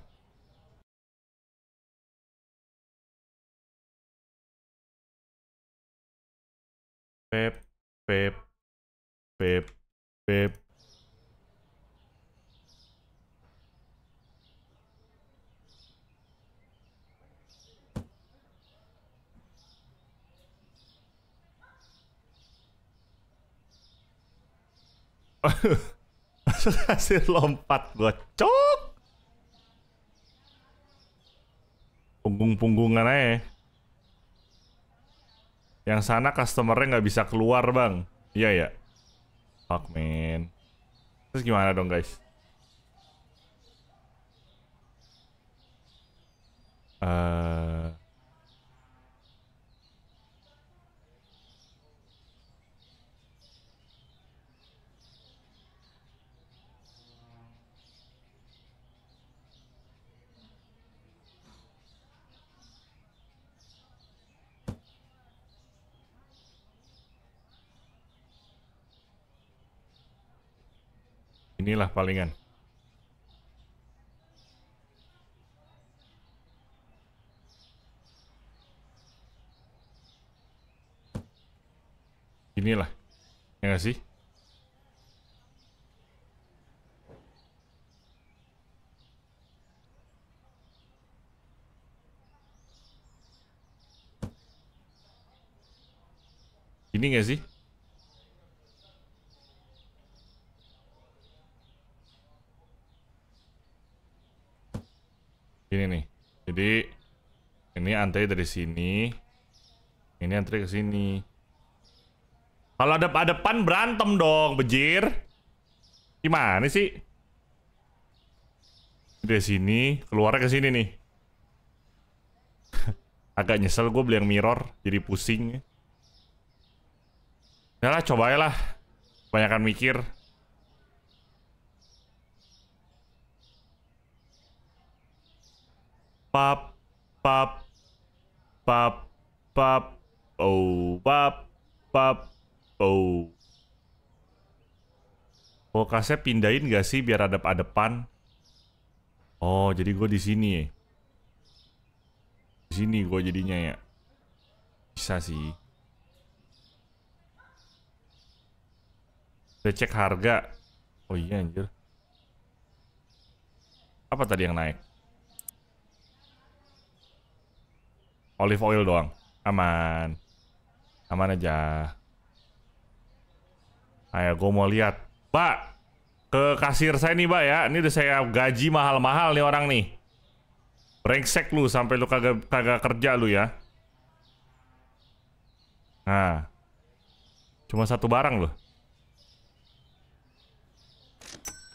Pep, pep, Pip, pip. Hasil lompat cok, Punggung-punggungan aja. Yang sana customernya nggak bisa keluar bang. Iya ya. Fuck man. Terus gimana dong guys? Uh... Inilah palingan. Inilah. Ya nggak sih? Ini nggak sih? Gini nih. Jadi ini antre dari sini. Ini antre ke sini. Kalau ada depan berantem dong, bejir. Gimana sih? Dari sini, keluar ke sini nih. Agak nyesel gue beli yang mirror, jadi pusing. Ya lah, lah banyakkan mikir. pap pap pap pap oh pap pap oh kulkasnya pindahin gak sih biar ada depan? oh jadi gue di sini di sini gue jadinya ya bisa sih udah cek harga oh iya anjir apa tadi yang naik olive oil doang. Aman. Aman aja. Ayo, gue mau lihat. Pak, ke kasir saya nih, Pak ya. Ini udah saya gaji mahal-mahal nih orang nih. Brengsek lu sampai lu kagak kagak kerja lu ya. Nah. Cuma satu barang loh.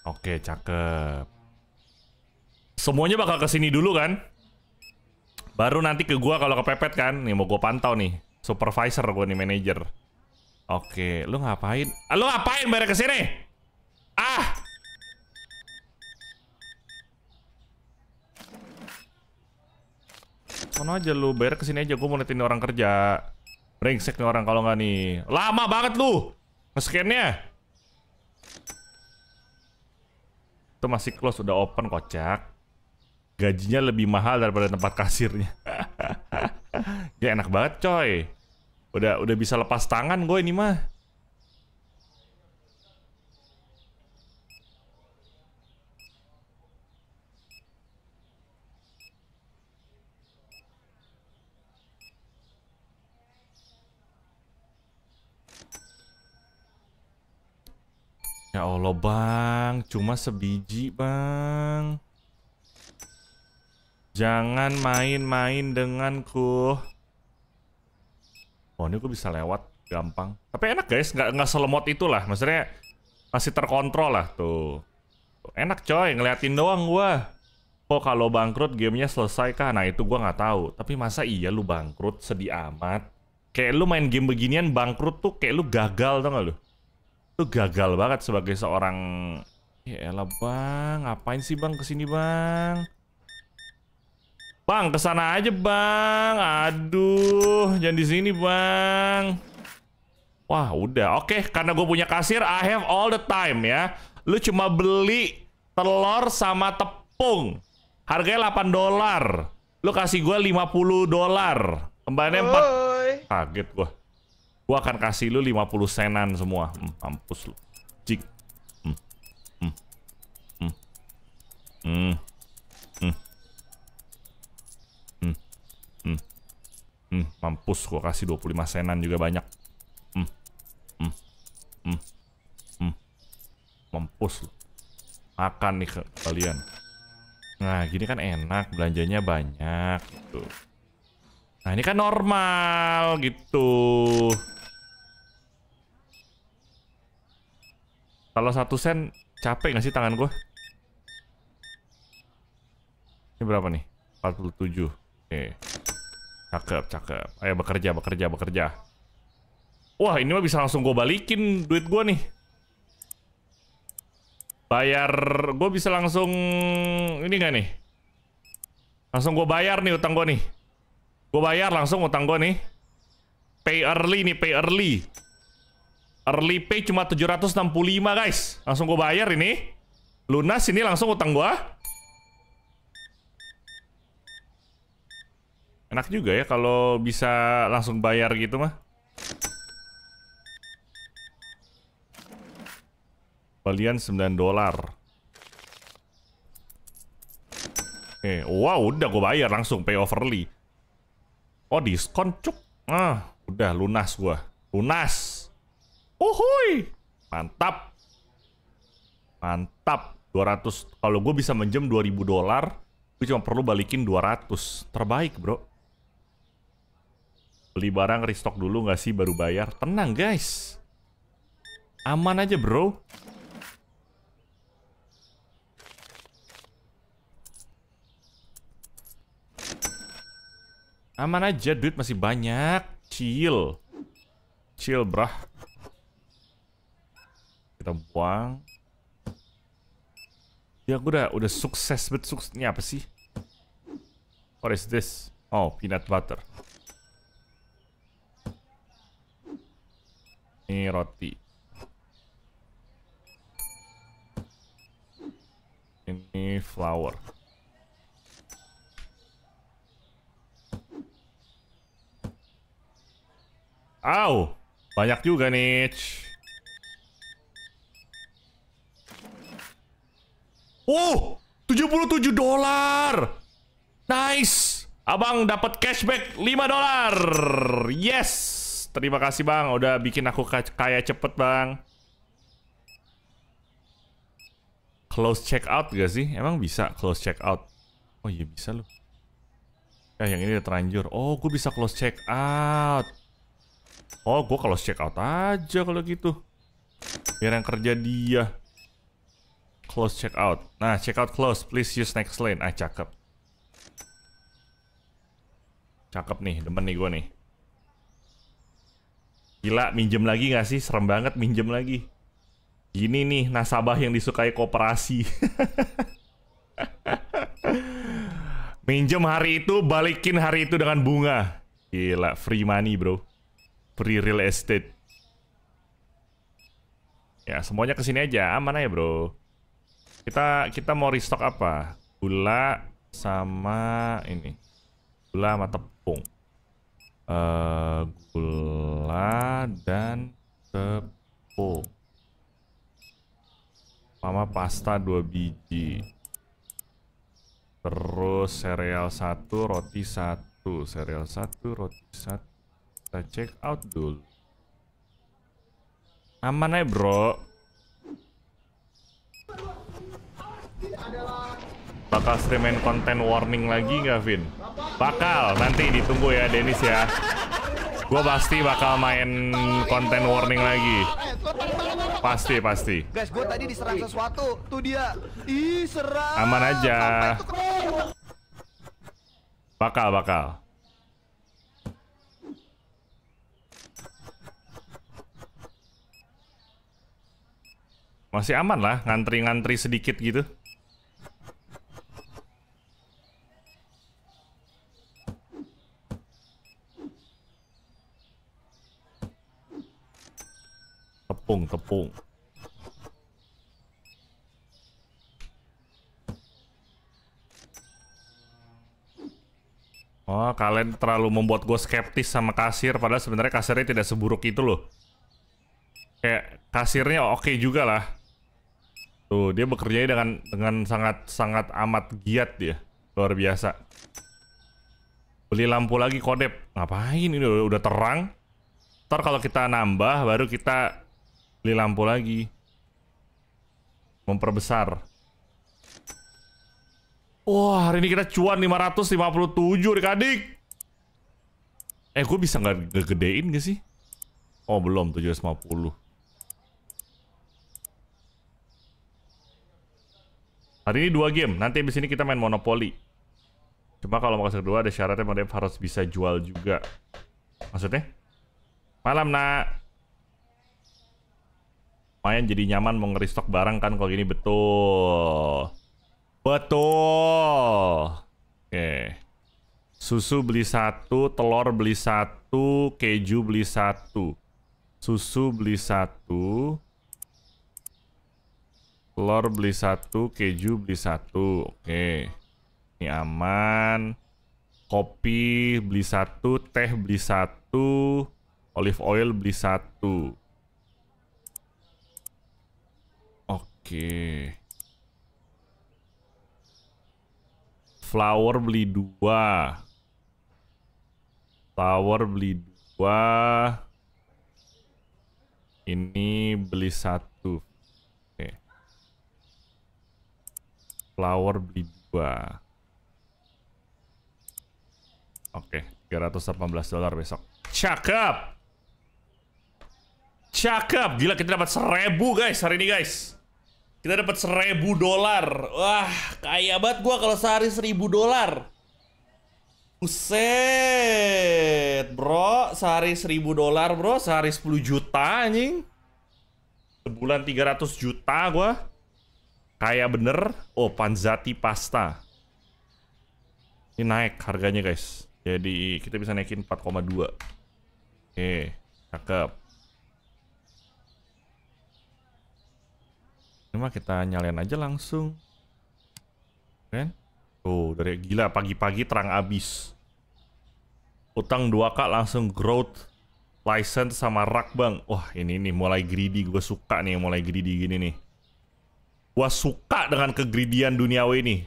Oke, cakep. Semuanya bakal kesini dulu kan? Baru nanti ke gua kalau kepepet kan. Nih mau gua pantau nih. Supervisor gua nih manager. Oke, lu ngapain? Ah, lu ngapain bare ke sini? Ah! Mana aja lu, bayar ke sini aja gua mau nih orang kerja. Brengsek nih orang kalau nggak nih. Lama banget lu. Ngescannya. Itu masih close, udah open kocak gajinya lebih mahal daripada tempat kasirnya. ya enak banget coy. Udah udah bisa lepas tangan gue ini mah. Ya Allah bang, cuma sebiji bang. Jangan main-main denganku. Oh, ini gue bisa lewat gampang. Tapi enak guys, nggak nggak selemot itulah. Maksudnya masih terkontrol lah tuh. tuh enak coy, ngeliatin doang gua. Oh kalau bangkrut gamenya selesai kah? Nah itu gua nggak tahu. Tapi masa iya lu bangkrut sedih amat. Kayak lu main game beginian bangkrut tuh kayak lu gagal tau gak lu? Lu gagal banget sebagai seorang Ya elah bang, ngapain sih bang kesini bang? Bang, kesana aja bang. Aduh, jangan di sini bang. Wah, udah. Oke, okay, karena gue punya kasir, I have all the time ya. Lu cuma beli telur sama tepung. Harganya 8 dolar. Lu kasih gue 50 dolar. Kembaliannya 4. Kaget gue. Gue akan kasih lu 50 senan semua. Hmm, mampus lu. Cik. Hmm. Hmm. Hmm. Hmm. Hmm, mampus gua kasih 25 senan juga banyak. Hmm. Hmm. Hmm. Hmm. Mampus Makan nih ke kalian. Nah, gini kan enak, belanjanya banyak gitu. Nah, ini kan normal gitu. Kalau satu sen capek nggak sih tangan gue? Ini berapa nih? 47. Oke. Okay. Cakep, cakep. Ayo bekerja, bekerja, bekerja. Wah, ini mah bisa langsung gue balikin duit gue nih. Bayar, gue bisa langsung ini gak nih? Langsung gue bayar nih utang gue nih. Gue bayar langsung utang gue nih. Pay early nih, pay early. Early pay cuma 765 guys. Langsung gue bayar ini. Lunas ini langsung utang gue. Enak juga ya kalau bisa langsung bayar gitu mah. Kalian 9 dolar. Eh, wow, udah gue bayar langsung pay overly. Oh, diskon cuk. Ah, udah lunas gua. Lunas. Uhuy. Mantap. Mantap. 200. Kalau gue bisa menjem 2000 dolar, gue cuma perlu balikin 200. Terbaik, Bro. Beli barang, restock dulu nggak sih baru bayar? Tenang guys. Aman aja bro. Aman aja, duit masih banyak. Chill. Chill, brah. Kita buang. Ya, gue udah, udah sukses, bet sukses. Ini apa sih? What is this? Oh, peanut butter. Ini roti. Ini flower. Au! Banyak juga nih. Oh, puluh 77 dolar. Nice. Abang dapat cashback 5 dolar. Yes. Terima kasih bang, udah bikin aku kaya cepet bang. Close check out gak sih? Emang bisa close check out? Oh iya bisa loh. Ya yang ini udah terlanjur. Oh gue bisa close check out. Oh gue close check out aja kalau gitu. Biar yang kerja dia. Close check out. Nah check out close, please use next lane. Ah cakep. Cakep nih, demen nih gue nih. Gila, minjem lagi gak sih? Serem banget minjem lagi. Gini nih, nasabah yang disukai kooperasi. minjem hari itu, balikin hari itu dengan bunga. Gila, free money bro. Free real estate. Ya, semuanya kesini aja. Aman aja bro. Kita kita mau restock apa? Gula sama ini. Gula sama tepung. Eh, gula dan tepung sama pasta dua biji terus sereal satu roti satu sereal satu roti satu, kita check out dulu aman ya bro Bakal streamin konten warning lagi nggak, Vin? Bakal, nanti ditunggu ya, Denis ya. Gue pasti bakal main konten warning lagi. Pasti, pasti. Guys, gue tadi diserang sesuatu. Tuh dia. Ih, serang. Aman aja. Bakal, bakal. Masih aman lah, ngantri-ngantri sedikit gitu. tepung tepung Oh, kalian terlalu membuat gue skeptis sama kasir, padahal sebenarnya kasirnya tidak seburuk itu loh. Kayak kasirnya oke okay juga lah. Tuh, dia bekerja dengan dengan sangat sangat amat giat dia, luar biasa. Beli lampu lagi kodep, ngapain ini udah, udah terang. Ntar kalau kita nambah, baru kita Beli lampu lagi. Memperbesar. Wah, hari ini kita cuan 557 adik-adik. Eh, gue bisa nggak gedein gak sih? Oh, belum. 750. Hari ini dua game. Nanti abis ini kita main monopoli Cuma kalau mau kasih kedua ada syaratnya mereka harus bisa jual juga. Maksudnya? Malam, nak lumayan jadi nyaman mau ngeristok barang kan kalau gini betul betul oke susu beli satu telur beli satu keju beli satu susu beli satu telur beli satu keju beli satu oke ini aman kopi beli satu teh beli satu olive oil beli satu Oke. Flower beli dua. Flower beli dua. Ini beli satu. Oke. Flower beli dua. Oke, 318 dolar besok. Cakep! Cakep! Gila, kita dapat seribu guys hari ini guys. Kita dapat seribu dolar. Wah, kaya banget gua kalau sehari seribu dolar. Buset, bro. Sehari seribu dolar, bro. Sehari sepuluh juta, anjing. Sebulan tiga ratus juta gua. Kaya bener. Oh, panzati pasta. Ini naik harganya, guys. Jadi, kita bisa naikin 4,2. Oke, cakep. ini mah kita nyalain aja langsung kan tuh dari gila pagi-pagi terang abis utang 2k langsung growth license sama rak bang wah ini nih mulai greedy gue suka nih mulai greedy gini nih gue suka dengan kegridian duniawi ini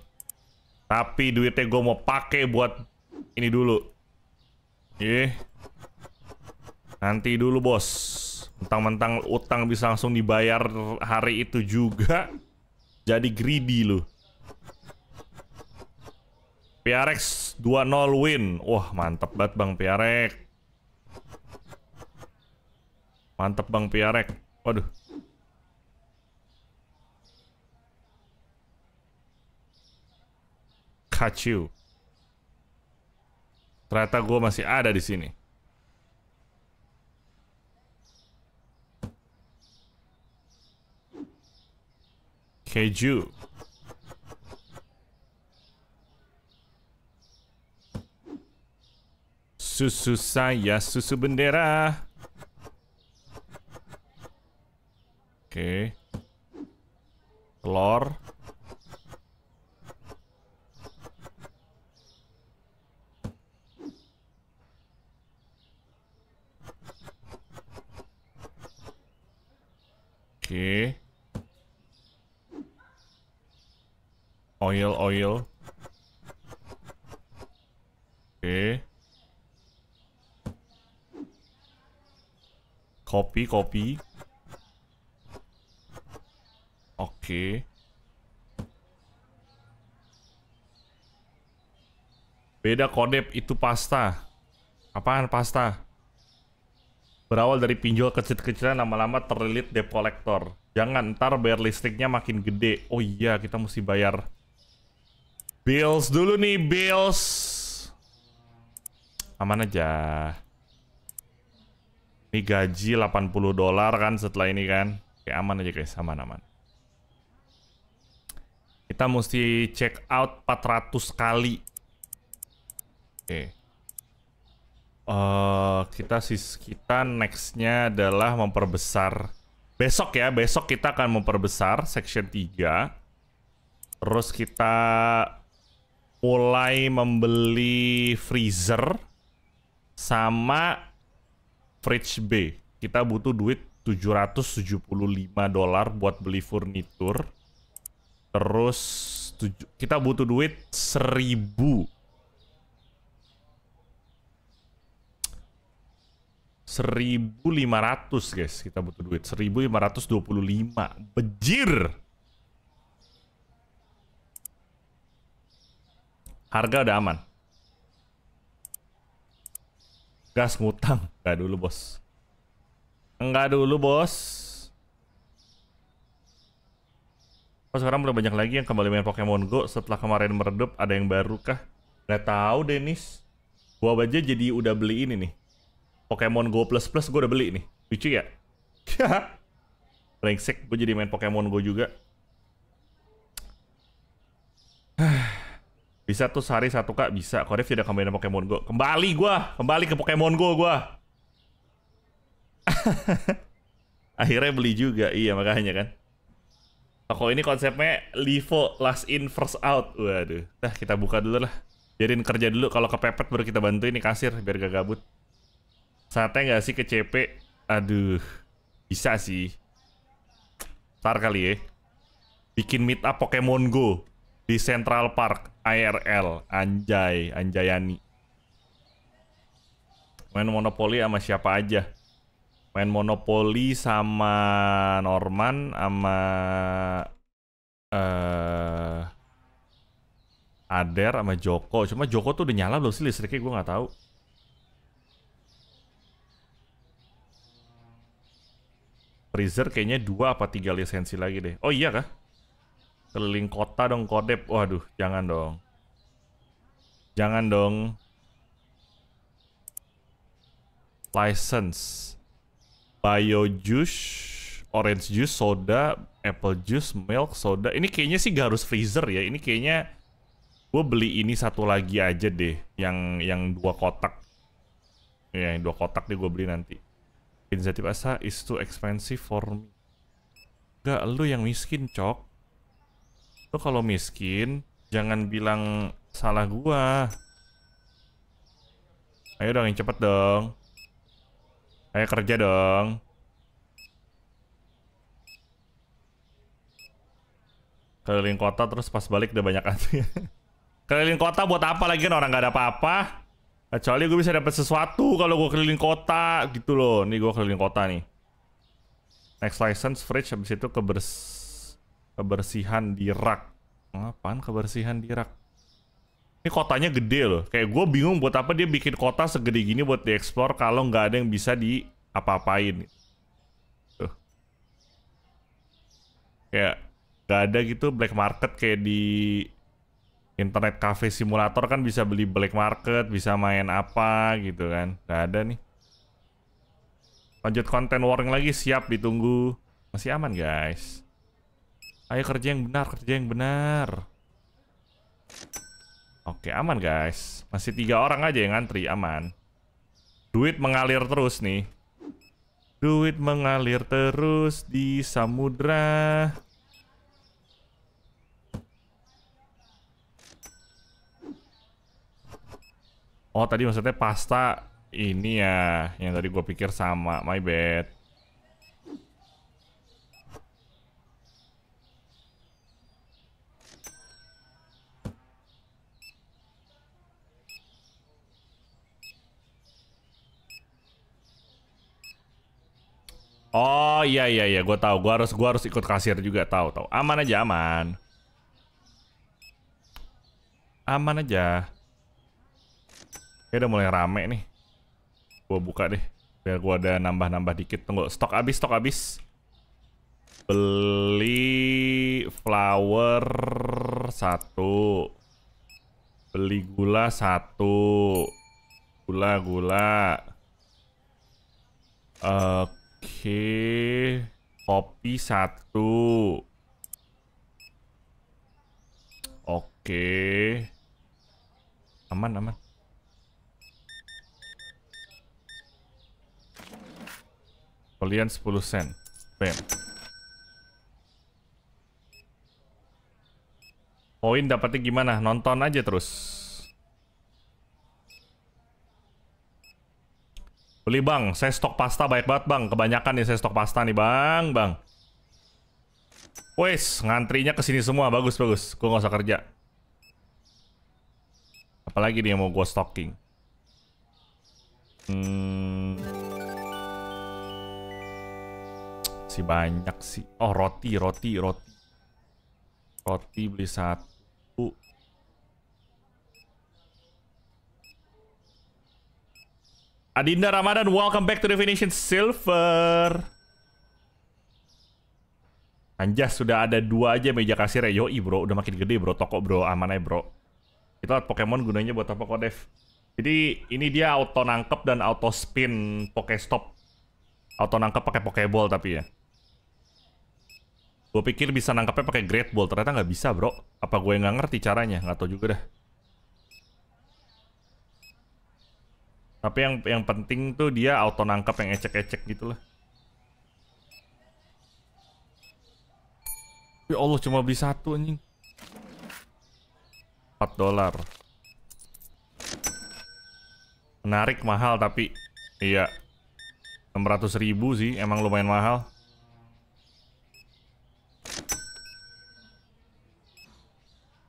tapi duitnya gue mau pakai buat ini dulu Ye. nanti dulu bos Mentang-mentang utang bisa langsung dibayar hari itu juga. Jadi greedy lu. PRX 2-0 win. Wah, mantep banget Bang PRX. Mantep Bang PRX. Waduh. kacu Ternyata gue masih ada di sini. Keju. Susu saya, susu bendera. Oke. Telur. Oke. Okay. Oil, oil. Oke. Okay. Kopi, kopi. Oke. Okay. Beda kodep itu pasta. Apaan pasta? Berawal dari pinjol kecil-kecilan lama-lama terlilit debt collector. Jangan ntar bayar listriknya makin gede. Oh iya, kita mesti bayar Bills dulu nih, Bills. Aman aja. Ini gaji 80 dolar kan setelah ini kan. Kayak aman aja guys, aman-aman. Kita mesti check out 400 kali. Oke. Uh, kita sis kita nextnya adalah memperbesar. Besok ya, besok kita akan memperbesar section 3. Terus kita mulai membeli freezer sama fridge B. Kita butuh duit 775 dolar buat beli furnitur. Terus kita butuh duit 1000 1500 guys kita butuh duit 1525 bejir Harga udah aman. Gas ngutang. Enggak dulu, Bos. Enggak dulu, Bos. Oh, sekarang udah banyak lagi yang kembali main Pokemon Go setelah kemarin meredup. Ada yang baru kah? Nggak tahu, Dennis. Gua aja jadi udah beli ini nih. Pokemon Go Plus Plus gue udah beli nih. Lucu ya? Brengsek, gue jadi main Pokemon Go juga. Bisa tuh sehari satu kak bisa. Korif tidak kembali ke Pokemon Go. Kembali gue kembali ke Pokemon Go gue Akhirnya beli juga, iya makanya kan. Toko nah, ini konsepnya Livo last in first out. Waduh, dah kita buka dulu lah. Jadiin kerja dulu kalau kepepet baru kita bantu ini kasir biar gak gabut. Sate nggak sih ke CP? Aduh, bisa sih. Ntar kali ya. Bikin meet up Pokemon Go di Central Park IRL Anjay Anjayani main monopoli sama siapa aja main monopoli sama Norman sama uh, Ader sama Joko cuma Joko tuh udah nyala belum sih listriknya gue nggak tahu Freezer kayaknya dua apa tiga lisensi lagi deh. Oh iya kah? Keliling kota dong kodep. Waduh, jangan dong. Jangan dong. License. Bio juice, orange juice, soda, apple juice, milk, soda. Ini kayaknya sih gak harus freezer ya. Ini kayaknya gue beli ini satu lagi aja deh. Yang yang dua kotak. Ya, yang dua kotak deh gue beli nanti. insentif Asa is too expensive for me. Gak, lu yang miskin, Cok. Lo kalau miskin, jangan bilang salah gua. Ayo dong yang cepet dong. Ayo kerja dong. Keliling kota terus pas balik udah banyak antrian. keliling kota buat apa lagi kan orang nggak ada apa-apa. Kecuali gue bisa dapat sesuatu kalau gue keliling kota gitu loh. Nih gue keliling kota nih. Next license fridge habis itu ke Kebersihan di rak. Apaan kebersihan di rak? Ini kotanya gede loh. Kayak gue bingung buat apa dia bikin kota segede gini buat dieksplor kalau nggak ada yang bisa di apa-apain. Tuh. Kayak nggak ada gitu black market kayak di internet cafe simulator kan bisa beli black market, bisa main apa gitu kan. Nggak ada nih. Lanjut konten warning lagi, siap ditunggu. Masih aman guys. Ayo kerja yang benar, kerja yang benar. Oke, aman guys. Masih tiga orang aja yang ngantri, aman. Duit mengalir terus nih. Duit mengalir terus di samudra. Oh, tadi maksudnya pasta ini ya. Yang tadi gue pikir sama. My bad. Oh iya iya iya, gue tahu. Gue harus gue harus ikut kasir juga tahu tahu. Aman aja aman. Aman aja. Ya udah mulai rame nih. Gue buka deh. Biar gue ada nambah-nambah dikit. Tunggu, stok habis, stok habis. Beli flower satu. Beli gula satu. Gula, gula. Uh, Oke. Kopi satu. Oke. Aman, aman. Kalian 10 sen. Bam. Poin dapatnya gimana? Nonton aja terus. Beli bang, saya stok pasta banyak banget bang. Kebanyakan nih saya stok pasta nih bang, bang. Wes, ngantrinya kesini semua. Bagus, bagus. Gue gak usah kerja. Apalagi nih yang mau gue stocking. Hmm. Si banyak sih. Oh, roti, roti, roti. Roti beli satu. Adinda Ramadan, welcome back to Definition Silver. Anja sudah ada dua aja meja kasir ya. Yoi bro, udah makin gede bro. Toko bro, aman aja bro. Kita lihat Pokemon gunanya buat apa kok Dev. Jadi ini dia auto nangkep dan auto spin Pokestop. Auto nangkep pakai Pokeball tapi ya. Gue pikir bisa nangkepnya pakai Great Ball, ternyata nggak bisa bro. Apa gue nggak ngerti caranya? Nggak tahu juga dah. Tapi yang yang penting tuh dia auto nangkap yang ecek-ecek gitu lah. Ya Allah cuma beli satu anjing. 4 dolar. Menarik mahal tapi iya. 600 ribu sih emang lumayan mahal.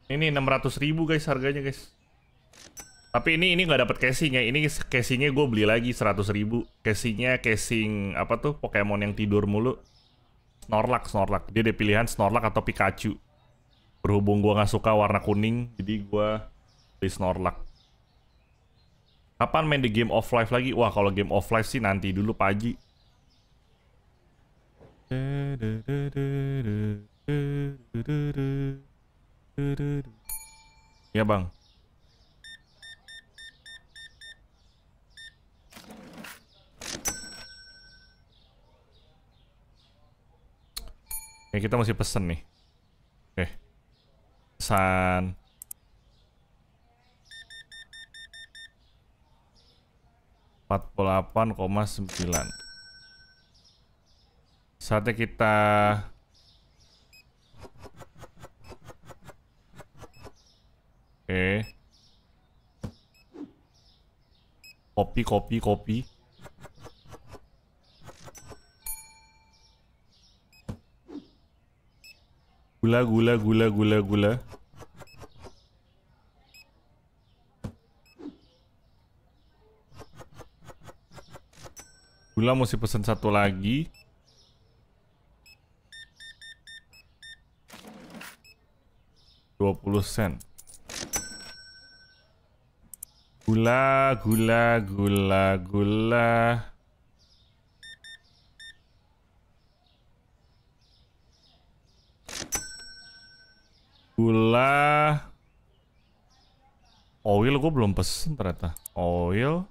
Ini 600 ribu guys harganya guys. Tapi ini ini nggak dapat casingnya Ini casingnya gue beli lagi seratus ribu. Casingnya casing apa tuh Pokemon yang tidur mulu. Snorlax, Snorlax. Dia ada pilihan Snorlax atau Pikachu. Berhubung gue nggak suka warna kuning, jadi gue beli Snorlax. Kapan main di game of life lagi? Wah kalau game of life sih nanti dulu pagi. Ya bang. kita masih pesen nih. Oke. Pesan. Empat puluh delapan koma sembilan. Saatnya kita Oke. Okay. Kopi, kopi, kopi. Gula, gula, gula, gula, gula. Gula mesti pesen satu lagi. Dua puluh sen. Gula, gula, gula, gula. Gula. Oil gue belum pesen ternyata. Oil.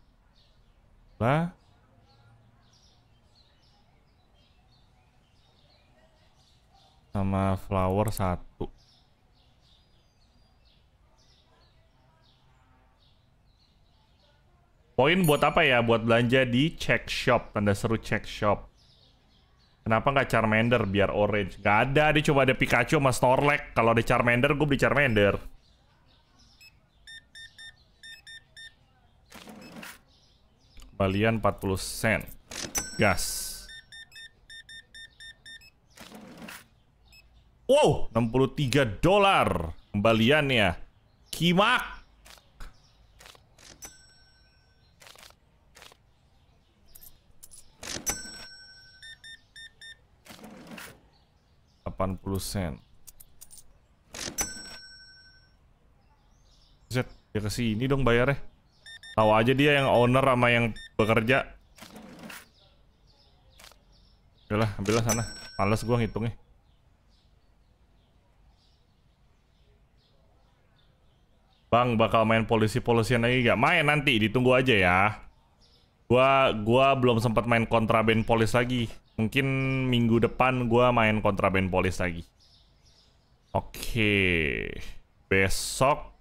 lah Sama flower satu. Poin buat apa ya? Buat belanja di check shop. Tanda seru check shop. Kenapa nggak Charmander biar orange? Gak ada, dia coba ada Pikachu sama Snorlax. Kalau ada Charmander, gue beli Charmander. Kembalian 40 sen. Gas. Wow, 63 dolar kembaliannya. Kimak. 80 sen. Z, dia ke sini dong bayarnya. Tahu aja dia yang owner sama yang bekerja. Udahlah, ambillah sana. Males gua ngitungnya. Bang, bakal main polisi-polisian lagi gak? Main nanti, ditunggu aja ya. Gua gua belum sempat main kontraben polis lagi. Mungkin minggu depan gue main kontra band polis lagi. Oke. Besok.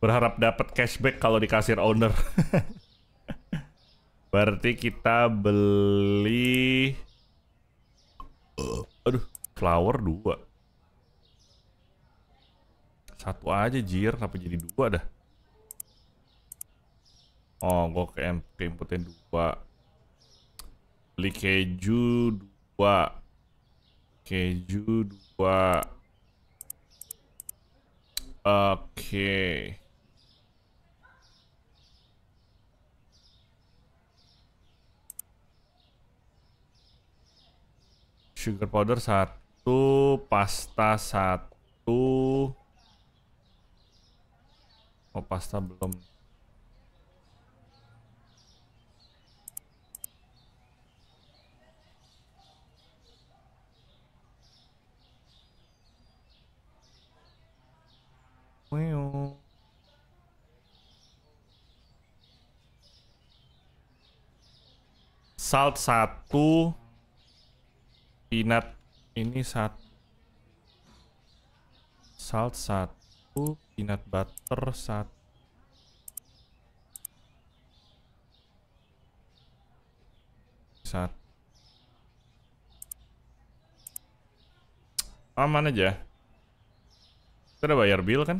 Berharap dapat cashback kalau di kasir owner. Berarti kita beli... Aduh, flower dua. Satu aja jir, tapi jadi dua dah? Oh, gue ke, ke inputin dua. Beli keju dua. Keju dua. Oke. Sugar powder satu, pasta satu. Oh, pasta belum. Wow. Salt satu, pinat ini satu, salt satu, pinat butter satu. saat Aman aja. Kita udah bayar bill kan?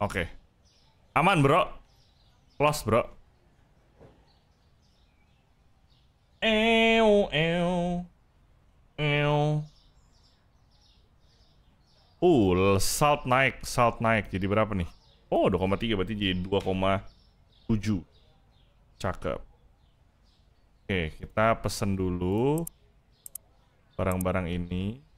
Oke. Okay. Aman, bro. Close, bro. Eo eo. Eo. Uh, salt naik, salt naik. Jadi berapa nih? Oh, 2,3 berarti jadi 2,7. Cakep. Oke, kita pesen dulu barang-barang ini.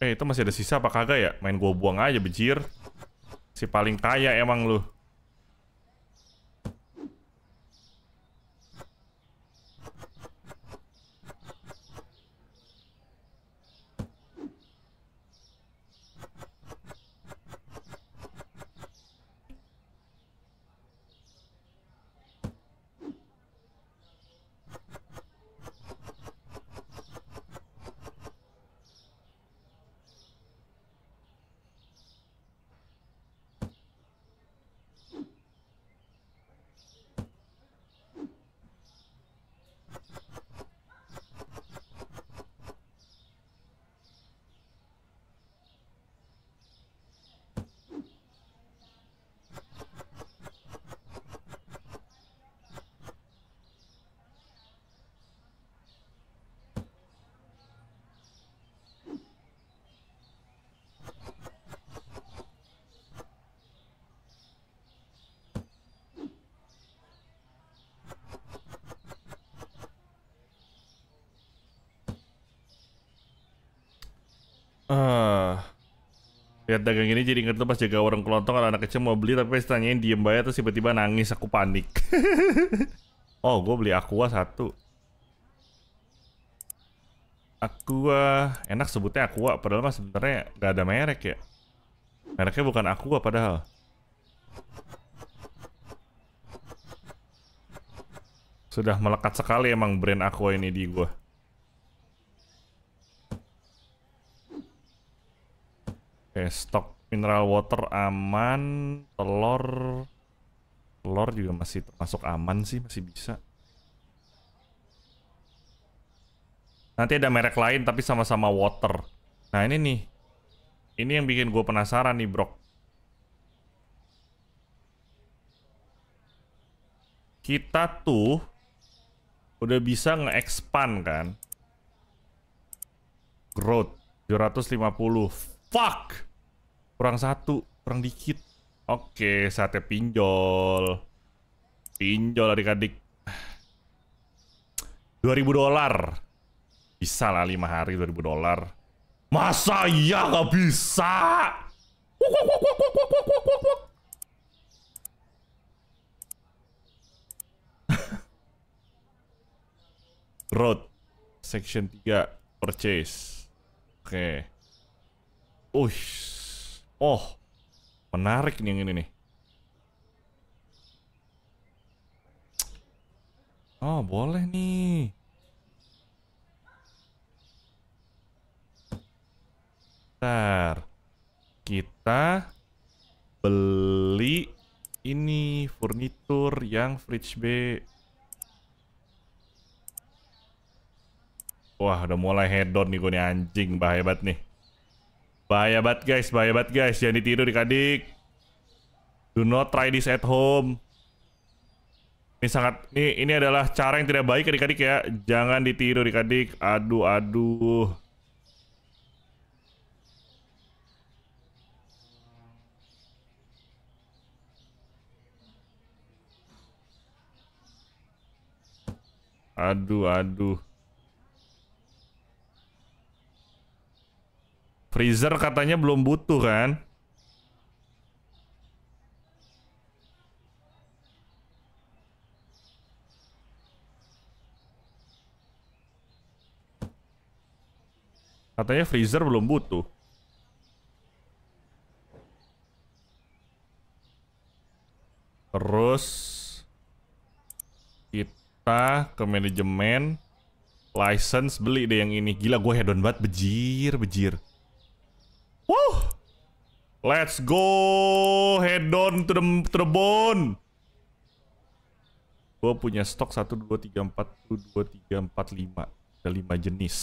Eh, itu masih ada sisa apa kagak ya? Main gua buang aja, bejir. Si paling kaya emang lu. Lihat dagang ini jadi inget tuh pas jaga warung kelontong kalau anak kecil mau beli tapi pas tanyain diem bayar terus tiba-tiba nangis aku panik. oh gue beli aqua satu. Aqua enak sebutnya aqua padahal mas sebenarnya gak ada merek ya. Mereknya bukan aqua padahal. Sudah melekat sekali emang brand aqua ini di gue. Oke, stok mineral water aman, telur telur juga masih termasuk aman sih, masih bisa. Nanti ada merek lain tapi sama-sama water. Nah, ini nih. Ini yang bikin gue penasaran nih, Bro. Kita tuh udah bisa nge-expand kan? Growth 750. Fuck! Kurang satu, kurang dikit. Oke, saatnya pinjol. Pinjol adik-adik. 2000 dolar. Bisa lah 5 hari 2000 dolar. Masa iya nggak bisa? Road Section 3 Purchase Oke okay. Uish Oh, menarik nih yang ini nih. Oh, boleh nih. Bentar. Kita beli ini furnitur yang fridge B. Wah, udah mulai head hedon nih gue nih anjing, bahaya banget nih. Bahaya banget guys, bahaya banget guys. Jangan ditiru dikadik. kadik Do not try this at home. Ini sangat ini ini adalah cara yang tidak baik adik-adik ya. Jangan ditiru adik-adik. Aduh aduh. Aduh aduh. Freezer katanya belum butuh kan? Katanya freezer belum butuh. Terus kita ke manajemen license beli deh yang ini. Gila gue hedon banget bejir bejir. Woo! Let's go, head on to the, to the bone. Gua punya stok 1, 2, 3, 4, 1, 2, 3, 4, 5. Ada 5 jenis.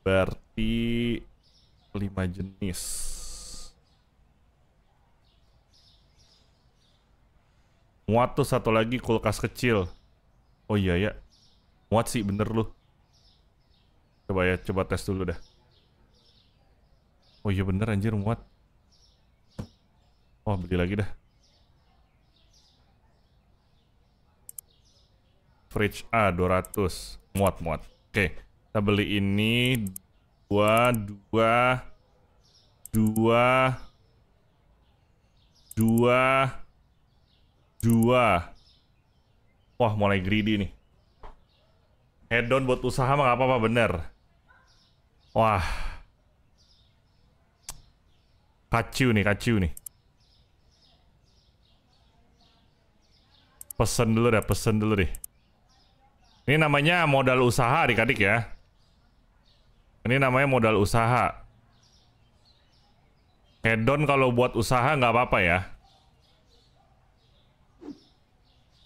Berarti 5 jenis. Muat tuh satu lagi kulkas kecil. Oh iya ya. Muat sih bener lu. Coba ya, coba tes dulu dah. Oh iya bener anjir muat. oh, beli lagi dah. Fridge A 200 muat muat. Oke, kita beli ini dua dua dua dua dua. Wah mulai greedy nih. Head down buat usaha mah apa-apa bener. Wah. Kacu nih, kacu nih. Pesen dulu deh, pesen dulu deh. Ini namanya modal usaha adik-adik ya. Ini namanya modal usaha. Hedon kalau buat usaha nggak apa-apa ya.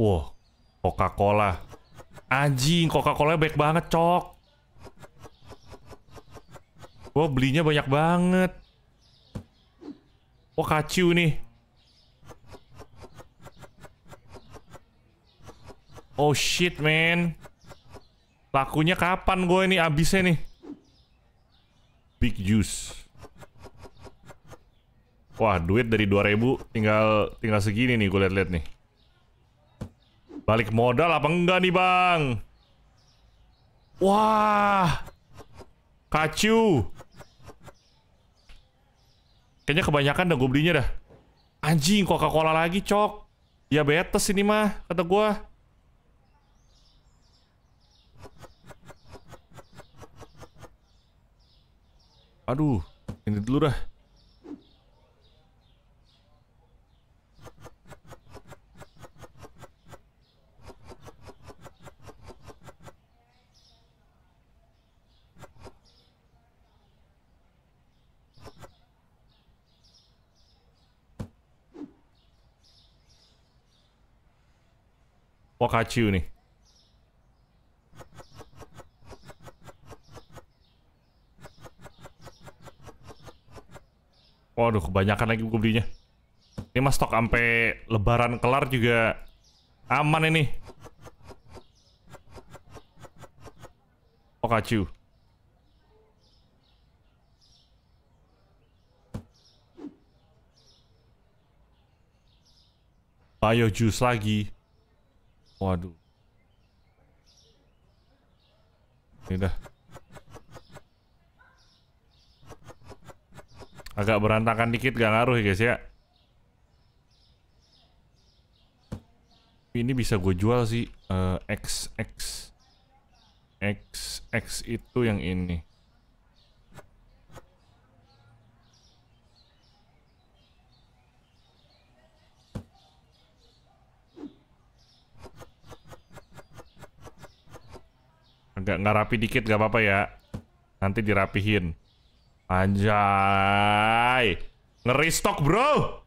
Wow, Coca-Cola. Anjing, Coca-Cola baik banget, Cok. Wow, belinya banyak banget. Wah kacu nih. Oh shit man. Lakunya kapan gue ini abisnya nih? Big juice. Wah, duit dari 2000 tinggal tinggal segini nih gue liat-liat nih. Balik modal apa enggak nih, Bang? Wah. Kacu. Kayaknya kebanyakan dah gue belinya dah. Anjing, Coca-Cola lagi, cok. Diabetes ya ini mah, kata gue. Aduh, ini dulu dah. Pikachu nih. Waduh, kebanyakan lagi gue belinya. Ini mas stok sampai lebaran kelar juga aman ini. Pikachu. Bio Juice lagi. Waduh. Ini dah. Agak berantakan dikit gak ngaruh ya guys ya. Ini bisa gue jual sih. Uh, eh, XX. XX itu yang ini. Agak nggak rapi dikit nggak apa-apa ya. Nanti dirapihin. Anjay. Ngeri stok, bro.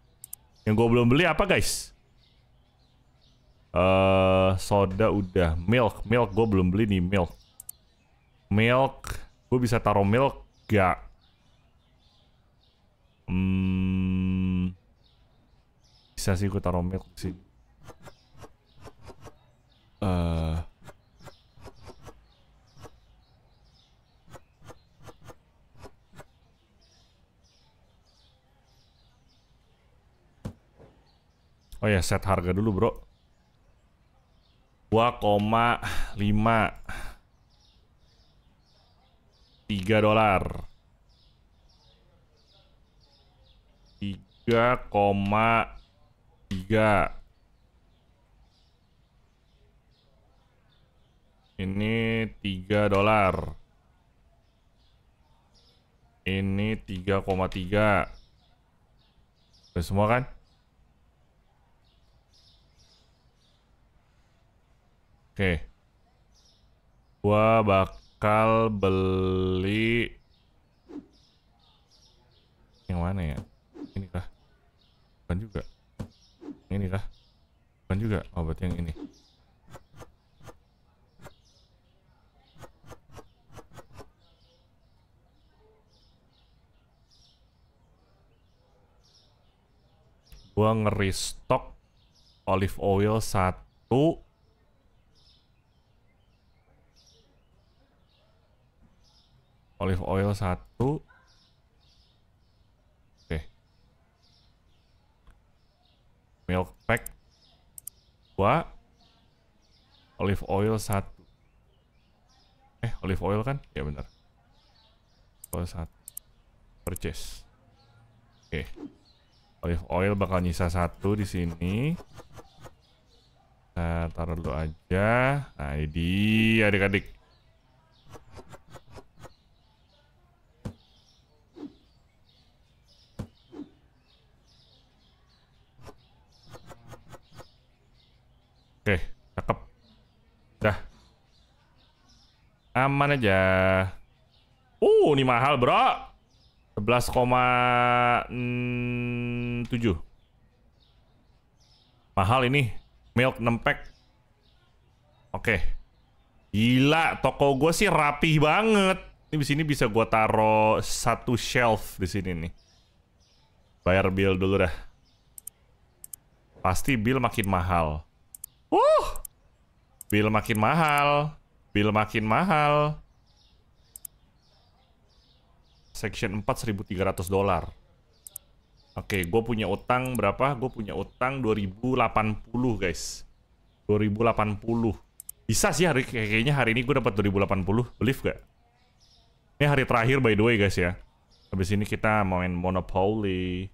Yang gue belum beli apa, guys? Eh, uh, soda udah. Milk, milk gue belum beli nih, milk. Milk, gue bisa taruh milk gak? Hmm, bisa sih gue taruh milk sih. Eh. Uh, Oh ya, set harga dulu, Bro. 2,5 3 dolar. 3,3 Ini 3 dolar. Ini 3,3. Udah semua kan? Oke. Gua bakal beli yang mana ya? Ini kah? Bukan juga. Ini kah? Bukan juga. Oh, berarti yang ini. Gua ngeri stok olive oil satu olive oil satu oke okay. milk pack dua olive oil satu eh olive oil kan ya benar oil satu purchase oke okay. olive oil bakal nyisa satu di sini Nah, taruh dulu aja. Nah, ini adik-adik. Aman aja. Uh, ini mahal, Bro. 11,7. Mahal ini. Milk 6 pack. Oke. Okay. Gila, toko gue sih rapih banget. Ini di sini bisa gue taruh satu shelf di sini nih. Bayar bill dulu dah. Pasti bill makin mahal. Uh, bill makin mahal mobil makin mahal. Section 4 1300 dolar. Oke, okay, gue punya utang berapa? Gue punya utang 2080 guys. 2080. Bisa sih hari kayaknya hari ini gue dapat 2080. Believe gak? Ini hari terakhir by the way guys ya. Habis ini kita main Monopoly.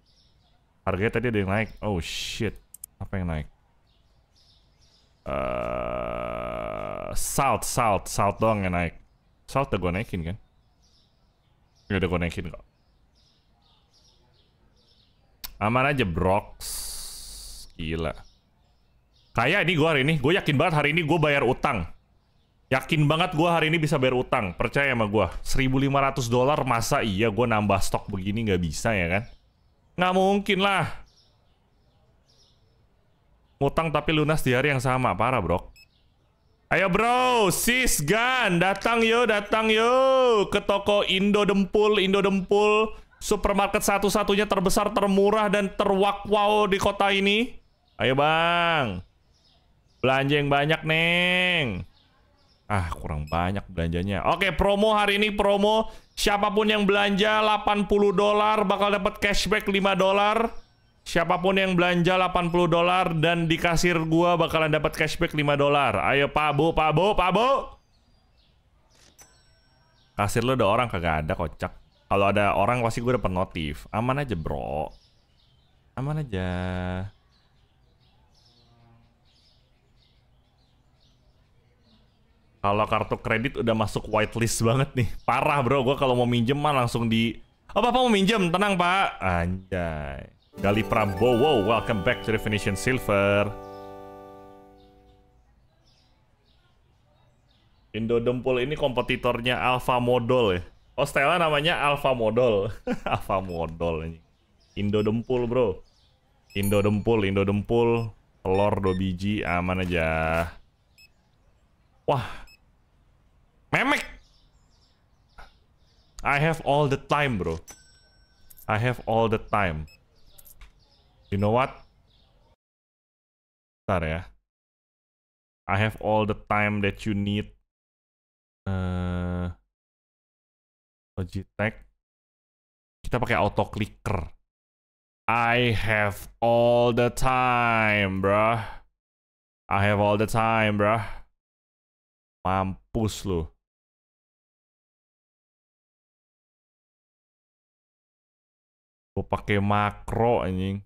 Harganya tadi ada yang naik. Oh shit. Apa yang naik? Eh, south south south doang yang naik south udah gue naikin kan ya udah gue naikin kok aman aja Brox gila kayak ini gue hari ini gue yakin banget hari ini gue bayar utang yakin banget gue hari ini bisa bayar utang percaya sama gue 1500 dolar masa iya gue nambah stok begini gak bisa ya kan nggak mungkin lah utang tapi lunas di hari yang sama parah bro Ayo bro, sis Gan, datang yo, datang yo ke toko Indo Dempul, Indo Dempul, supermarket satu-satunya terbesar, termurah dan terwakwau di kota ini. Ayo bang, belanja yang banyak neng. Ah, kurang banyak belanjanya. Oke, promo hari ini promo siapapun yang belanja 80 dolar bakal dapat cashback 5 dolar. Siapapun yang belanja 80 dolar dan di kasir gua bakalan dapat cashback 5 dolar. Ayo Pak Bu, Pak Bu, Pak Bu. Kasir lo ada orang kagak ada kocak. Kalau ada orang pasti gua dapat notif. Aman aja, Bro. Aman aja. Kalau kartu kredit udah masuk whitelist banget nih. Parah, Bro. Gua kalau mau minjem mah langsung di Oh, Bapak mau minjem, tenang, Pak. Anjay. Gali Prambowo, welcome back to Definition Silver. Indo Dempul ini kompetitornya Alpha Modol ya. Oh Stella namanya Alpha Modol. Alpha Modol. ini. Indo Dempul bro. Indo Dempul, Indo Dempul. Telur 2 biji, aman aja. Wah. Memek. I have all the time bro. I have all the time. You know what? Bentar ya. I have all the time that you need. Uh, Logitech. Kita pakai auto clicker. I have all the time, bruh. I have all the time, bruh. Mampus lu. Gue pakai makro anjing.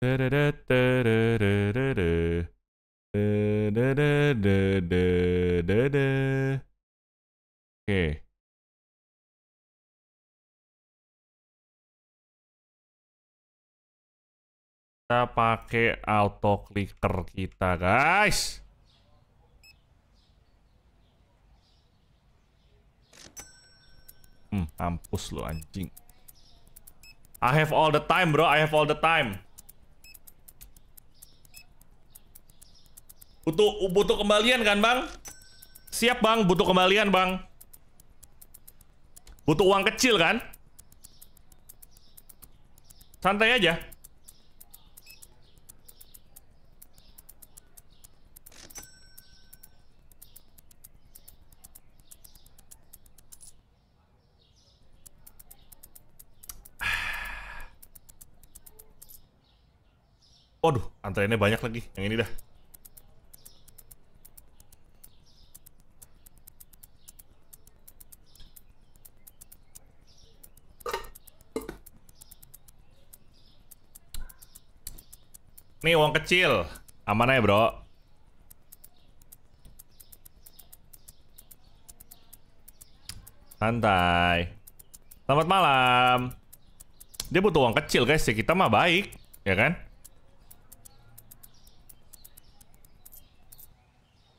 Oke. Kita pakai auto clicker kita, guys. Hmm, ampus lo anjing. I have all the time, bro. I have all the time. Butuh butuh kembalian kan, Bang? Siap, Bang. Butuh kembalian, Bang. Butuh uang kecil kan? Santai aja. Waduh, antreannya banyak lagi. Yang ini dah. Mi uang kecil. Aman aja bro. Santai. Selamat malam. Dia butuh uang kecil guys ya. Kita mah baik. Ya kan?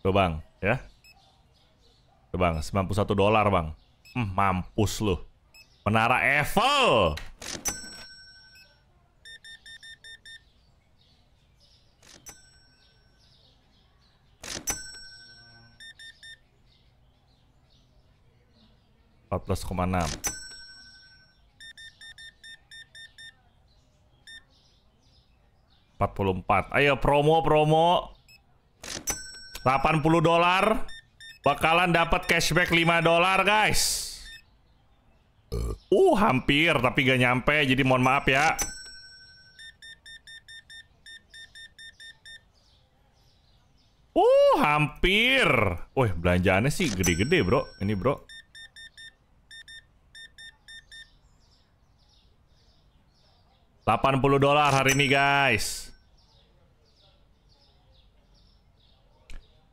Tuh bang. Ya. Tuh bang. 91 dolar bang. Hmm, mampus lu. Menara Eiffel. 44. Ayo promo promo. 80 dolar bakalan dapat cashback 5 dolar, guys. Uh, hampir tapi gak nyampe. Jadi mohon maaf ya. Uh, hampir. Wih, belanjaannya sih gede-gede, Bro. Ini, Bro. 80 dolar hari ini guys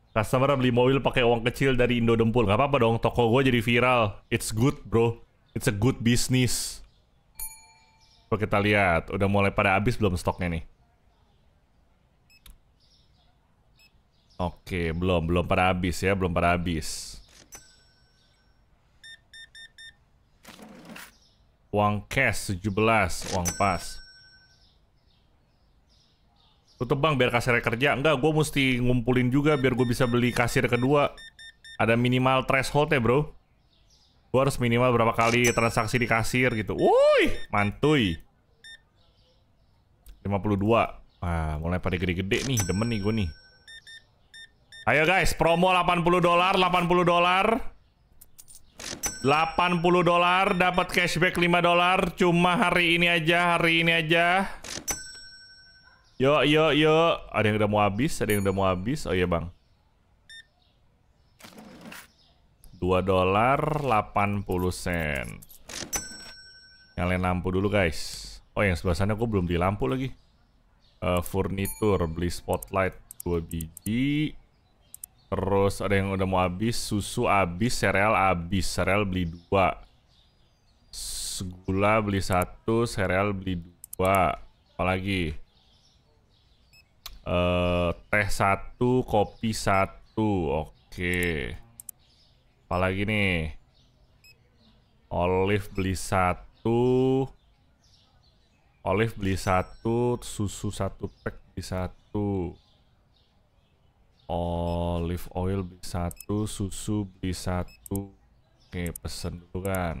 Customer beli mobil pakai uang kecil dari Indo Dempul Gak apa-apa dong, toko gue jadi viral It's good bro, it's a good business Coba kita lihat, udah mulai pada habis belum stoknya nih Oke, belum, belum pada habis ya, belum pada habis Uang cash 17, uang pas tutup bang biar kasirnya kerja enggak gue mesti ngumpulin juga biar gue bisa beli kasir kedua ada minimal threshold ya bro gue harus minimal berapa kali transaksi di kasir gitu woi mantuy 52 ah mulai pada gede-gede nih demen nih gue nih ayo guys promo 80 dolar 80 dolar 80 dolar dapat cashback 5 dolar cuma hari ini aja hari ini aja Yo, yo, yo. Ada yang udah mau habis, ada yang udah mau habis. Oh iya, Bang. 2 dolar 80 sen. Yang lain lampu dulu, guys. Oh, yang sebelah sana aku belum di lampu lagi. Uh, furnitur, beli spotlight 2 biji. Terus ada yang udah mau habis, susu habis, sereal habis. Sereal beli 2. Gula beli 1, sereal beli 2. Apalagi? Eh, teh satu, kopi satu. Oke. Okay. Apalagi nih? Olive beli satu. Olive beli satu, susu satu pack beli satu. Olive oil beli satu, susu beli satu. Oke, pesen dulu kan.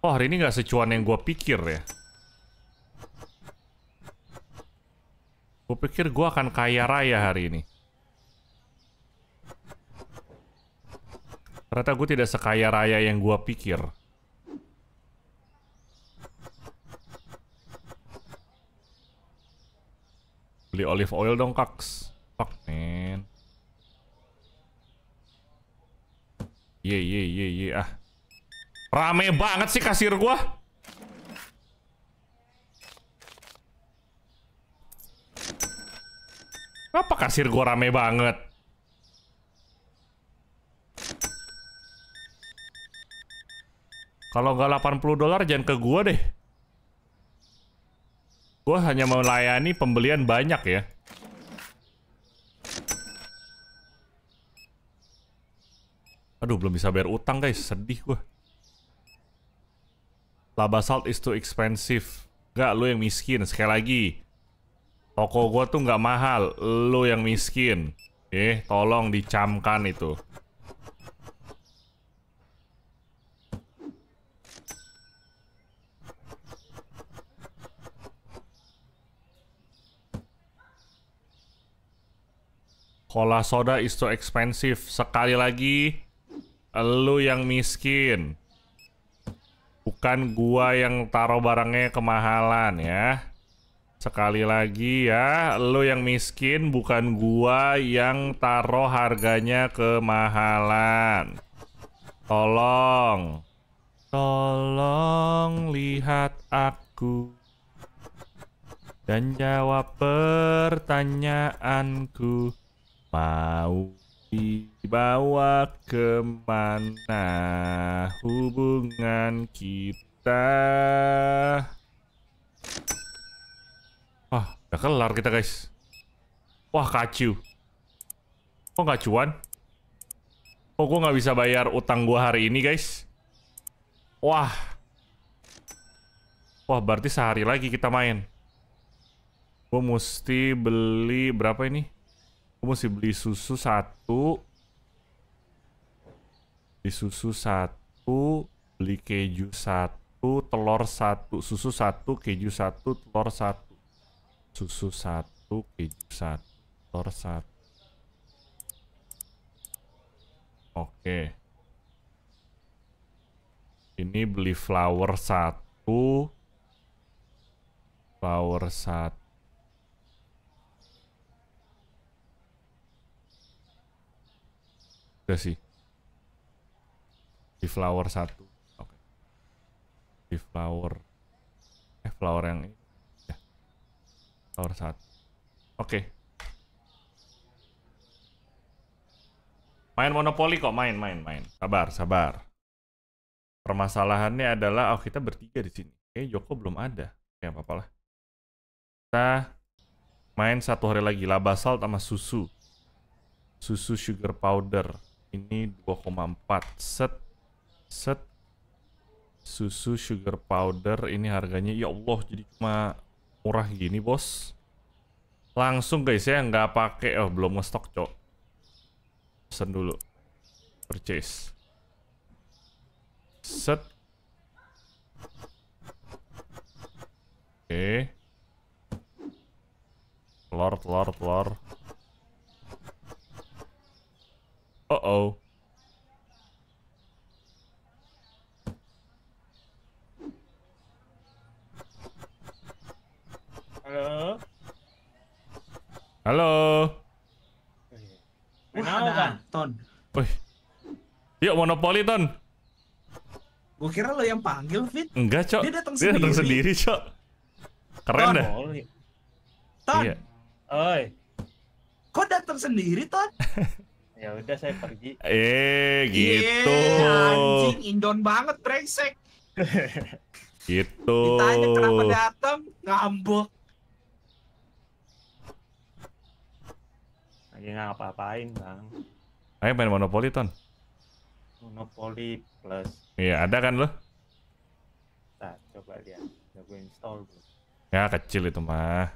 Oh, hari ini nggak secuan yang gue pikir ya. Gue pikir gue akan kaya raya hari ini. Ternyata gue tidak sekaya raya yang gue pikir. Beli olive oil dong, kaks. Fuck, man. Ye, yeah, ye, yeah, ye, yeah, ye, ah. Rame banget sih kasir gue. apa kasir gua rame banget? Kalau nggak 80 dolar jangan ke gua deh. Gua hanya melayani pembelian banyak ya. Aduh, belum bisa bayar utang guys, sedih gua. Laba salt is too expensive. Gak, lu yang miskin. Sekali lagi, Toko gue tuh nggak mahal, lo yang miskin. Eh, tolong dicamkan itu. Cola soda is too expensive. Sekali lagi, lo yang miskin. Bukan gua yang taruh barangnya kemahalan ya. Sekali lagi ya, lo yang miskin bukan gua yang taruh harganya kemahalan. Tolong. Tolong lihat aku dan jawab pertanyaanku. Mau dibawa kemana hubungan kita? Wah, udah kelar kita guys. Wah, kacu. Kok gak cuan? Kok gue nggak bisa bayar utang gue hari ini guys? Wah. Wah, berarti sehari lagi kita main. Gue mesti beli berapa ini? Gue mesti beli susu satu. Beli susu satu. Beli keju satu. Telur satu. Susu satu. Keju satu. Telur satu susu satu keju satu tor satu oke ini beli flower satu flower satu udah sih di flower satu oke okay. di flower eh flower yang ini Tower saat, Oke. Main monopoli kok, main, main, main. Sabar, sabar. Permasalahannya adalah, oh kita bertiga di sini. Eh, Joko belum ada. Ya, apa lah. Kita main satu hari lagi, lah salt sama susu. Susu sugar powder. Ini 2,4. Set, set. Susu sugar powder, ini harganya, ya Allah, jadi cuma murah gini bos langsung guys ya nggak pakai oh belum ngestok cok pesen dulu purchase set oke okay. telur telur telur oh oh yuk monopoli ton. Gue kira lo yang panggil Fit. Enggak cok. Dia datang sendiri. Dia datang sendiri cok. Keren ton. dah. Ton. Iya. Oi. Kok datang sendiri Ton? ya udah saya pergi. Eh iya, gitu. Yeah, anjing indon banget brengsek. gitu. Ditanya kenapa datang ngambek. Lagi ngapa apain bang? Ayo main monopoli Ton. Monopoly Plus. Iya, ada kan lo? Nah, coba lihat. Udah gue install Ya, kecil itu mah.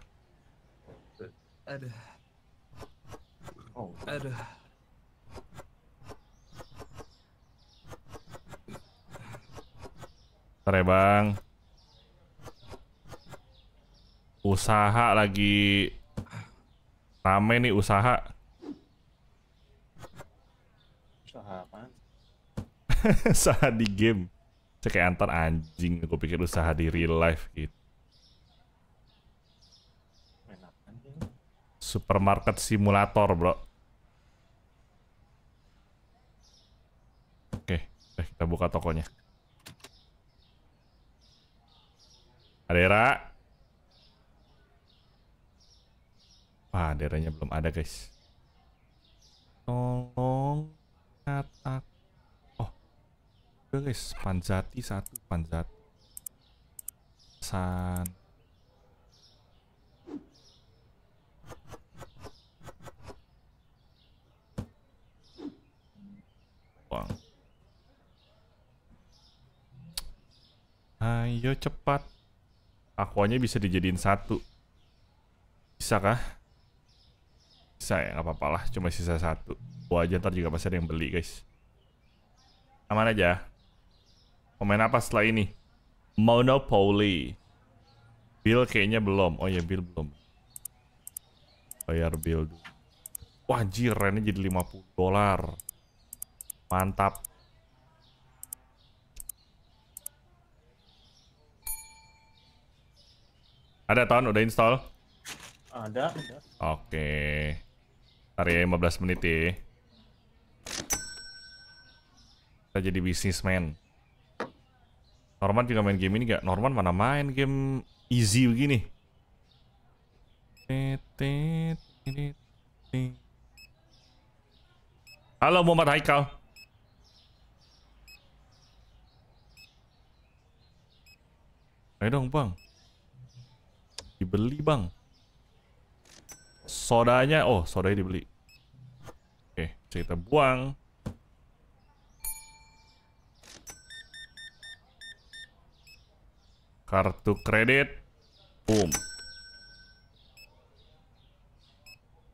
Ada. Oh, ada. Ntar ya, Bang. Usaha lagi rame nih usaha. Usaha apaan? usaha di game saya kayak antar anjing gue pikir usaha di real life gitu supermarket simulator bro oke eh, kita buka tokonya Adera Wah, Aderanya belum ada guys Tolong Cat aku guys panjati satu panjat san Bang. ayo cepat akuanya bisa dijadiin satu bisa kah bisa ya nggak apa-apa lah cuma sisa satu gua aja ntar juga pasti ada yang beli guys aman aja Pemain apa setelah ini? Monopoly. Bill kayaknya belum. Oh ya, Bill belum. Bayar Bill dulu. Wah, anjir, ini jadi 50 dolar. Mantap. Ada tahun udah install? Ada, ada. Oke. Okay. ya 15 menit ya. Kita jadi bisnismen. Norman juga main game ini gak? Norman mana main game easy begini? Halo Muhammad Haikal. Ayo dong bang. Dibeli bang. Sodanya, oh sodanya dibeli. Oke, okay, kita buang. Kartu kredit. Boom.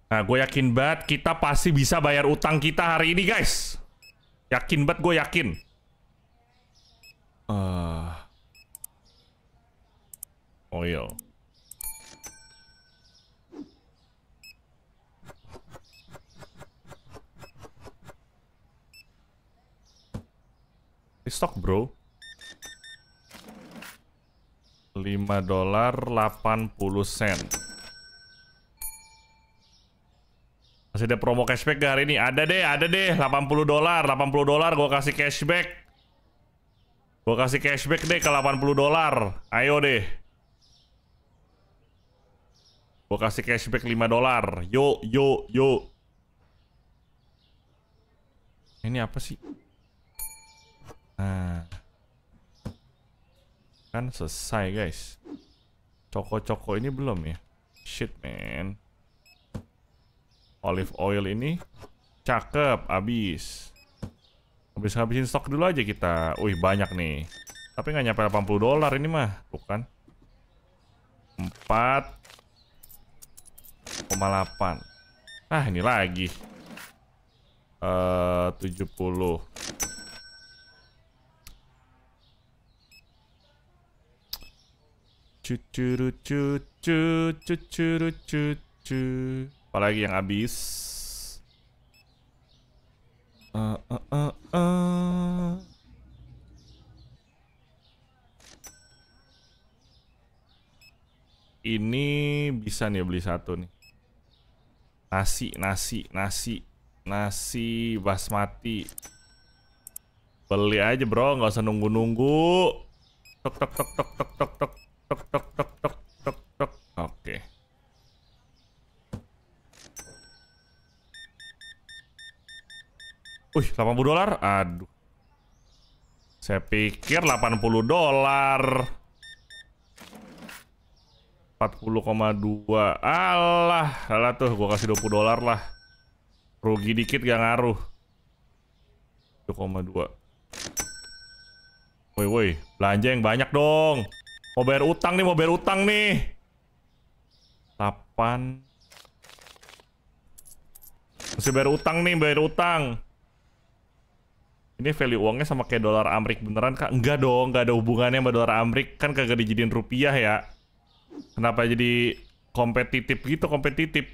Nah, gue yakin banget kita pasti bisa bayar utang kita hari ini, guys. Yakin banget, gue yakin. Uh, iya, stok bro. 5 dolar 80 sen. Masih ada promo cashback gak hari ini? Ada deh, ada deh. 80 dolar, 80 dolar gue kasih cashback. Gue kasih cashback deh ke 80 dolar. Ayo deh. Gue kasih cashback 5 dolar. Yo, yo, yo Ini apa sih? Nah. Kan selesai guys Coko-coko ini belum ya Shit man Olive oil ini Cakep, abis. Habis habisin stok dulu aja kita Wih banyak nih Tapi nggak nyampe 80 dolar ini mah Bukan 8 Ah ini lagi eh, uh, 70 Cucuru cucu cucuru cucu. Apalagi yang habis. Uh, uh, uh, uh. Ini bisa nih beli satu nih. Nasi, nasi, nasi, nasi basmati. Beli aja bro, nggak usah nunggu-nunggu. Tok tok tok tok tok tok tok. Tok tok tok tok tok tok. Oke. Okay. Wih, 80 dolar? Aduh. Saya pikir 80 dolar. 40,2. Alah, alah tuh gua kasih 20 dolar lah. Rugi dikit gak ngaruh. 2,2. Woi woi, belanja yang banyak dong. Mau bayar utang nih, mau bayar utang nih. Tapan. masih bayar utang nih, bayar utang. Ini value uangnya sama kayak dolar Amrik beneran kak? Enggak dong, enggak ada hubungannya sama dolar Amrik. Kan kagak dijadiin rupiah ya. Kenapa jadi kompetitif gitu, kompetitif.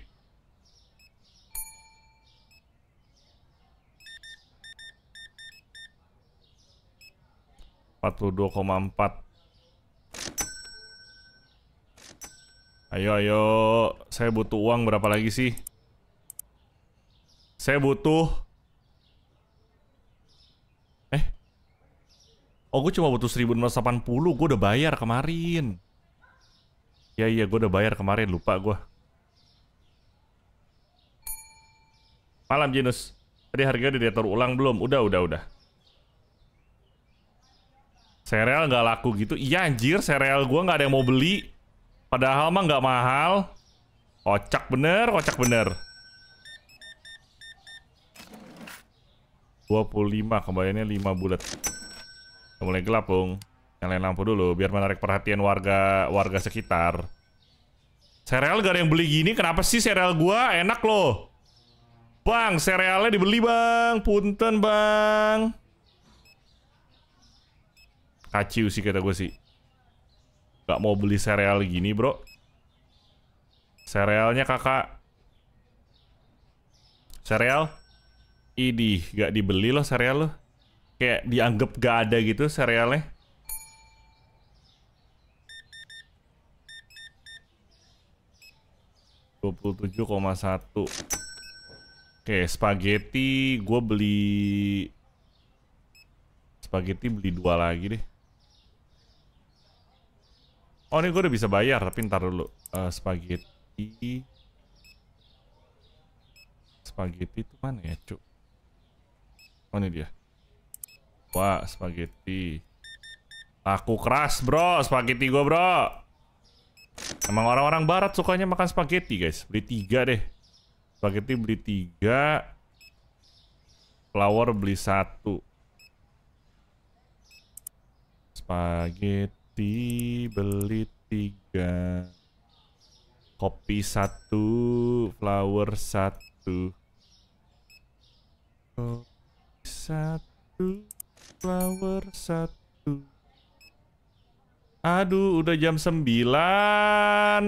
Empat puluh dua koma empat Ayo, ayo. Saya butuh uang berapa lagi sih? Saya butuh... Eh? Oh, gue cuma butuh 1680. Gue udah bayar kemarin. Ya, iya. Gue udah bayar kemarin. Lupa gue. Malam, Jinus. Tadi harga di diatur ulang belum? Udah, udah, udah. Serial nggak laku gitu. Iya, anjir. Serial gue nggak ada yang mau beli. Padahal mah nggak mahal. Kocak bener, kocak bener. 25, kembaliannya 5 bulat. Mulai gelap, Bung. lain lampu dulu, biar menarik perhatian warga warga sekitar. Sereal gak ada yang beli gini, kenapa sih sereal gua enak loh. Bang, serealnya dibeli, Bang. Punten, Bang. Kaciu sih kata gue sih. Gak mau beli sereal gini bro Serealnya kakak Sereal Idih, gak dibeli loh sereal loh Kayak dianggap gak ada gitu serealnya Dua puluh tujuh koma satu. Oke, spaghetti gue beli spaghetti beli dua lagi deh. Oh ini gue udah bisa bayar, tapi ntar dulu. Uh, spaghetti. Spaghetti itu mana ya, cu? Oh ini dia. Wah, spaghetti. Aku keras, bro. Spaghetti gue, bro. Emang orang-orang barat sukanya makan spaghetti, guys. Beli tiga deh. Spaghetti beli tiga. Flower beli satu. Spaghetti kopi beli tiga kopi satu flower satu kopi satu flower satu aduh udah jam sembilan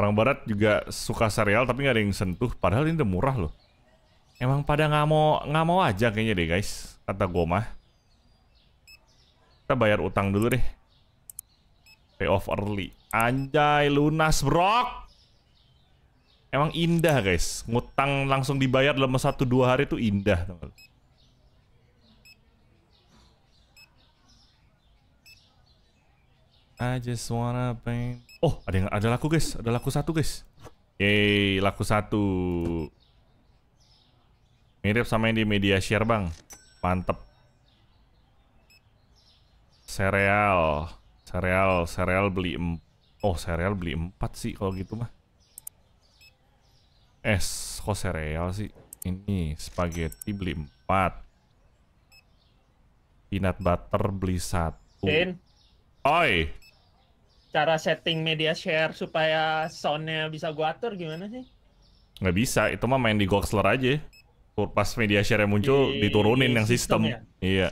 Orang barat juga suka serial tapi nggak ada yang sentuh. Padahal ini udah murah loh. Emang pada nggak mau nggak mau aja kayaknya deh guys. Kata gue mah. Kita bayar utang dulu deh. Pay off early. Anjay lunas brok. Emang indah guys. Ngutang langsung dibayar dalam satu dua hari itu indah. I just wanna paint Oh, ada yang ada laku guys, ada laku satu guys. Yeay, laku satu. Mirip sama yang di media share bang, mantep. Sereal, sereal, sereal beli em oh sereal beli empat sih kalau gitu mah. Es, kok sereal sih? Ini spaghetti beli empat. Peanut butter beli satu. Oi, cara setting media share supaya soundnya bisa gua atur gimana sih? Nggak bisa, itu mah main di Goxler aja. Pas media share iya, yang muncul di, diturunin di yang sistem. Ya? Iya.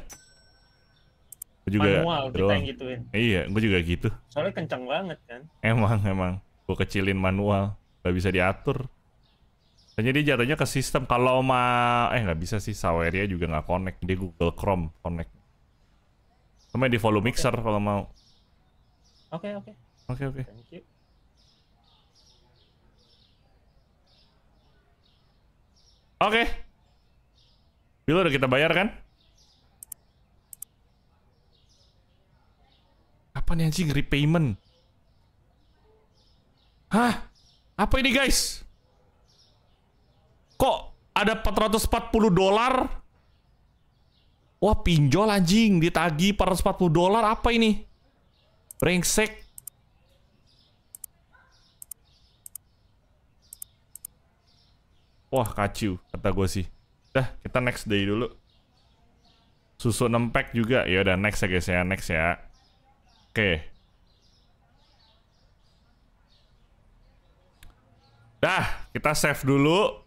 Gua juga manual kita yang gituin. Iya, gua juga gitu. Soalnya kencang banget kan. Emang emang gua kecilin manual, nggak bisa diatur. Jadi jatuhnya ke sistem kalau ma eh nggak bisa sih Saweria juga nggak connect di Google Chrome connect. Sama di volume mixer kalau mau. Oke, oke. Oke, oke. Thank you. Oke. Okay. Bill udah kita bayar kan? Apa nih anjing repayment? Hah? Apa ini guys? Kok ada 440 dolar? Wah pinjol anjing, ditagi 440 dolar apa ini? Ringsek. Wah, kacu kata gue sih. Dah, kita next day dulu. Susu nempek juga. Ya udah next ya guys ya, next ya. Oke. Dah, kita save dulu.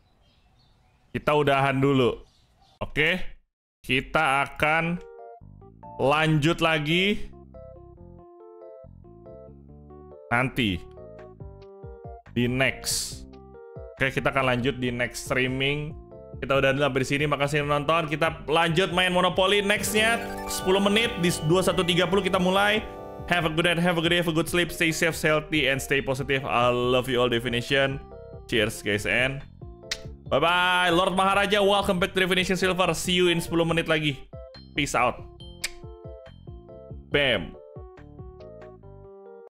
Kita udahan dulu. Oke. Kita akan lanjut lagi nanti di next. Oke, kita akan lanjut di next streaming. Kita udah sampai di sini, makasih nonton Kita lanjut main Monopoly nextnya 10 menit di 21.30 kita mulai. Have a good night, have a good day, have a good sleep, stay safe, healthy, and stay positive. I love you all definition. Cheers guys and bye-bye. Lord Maharaja, welcome back to Definition Silver. See you in 10 menit lagi. Peace out. Bam.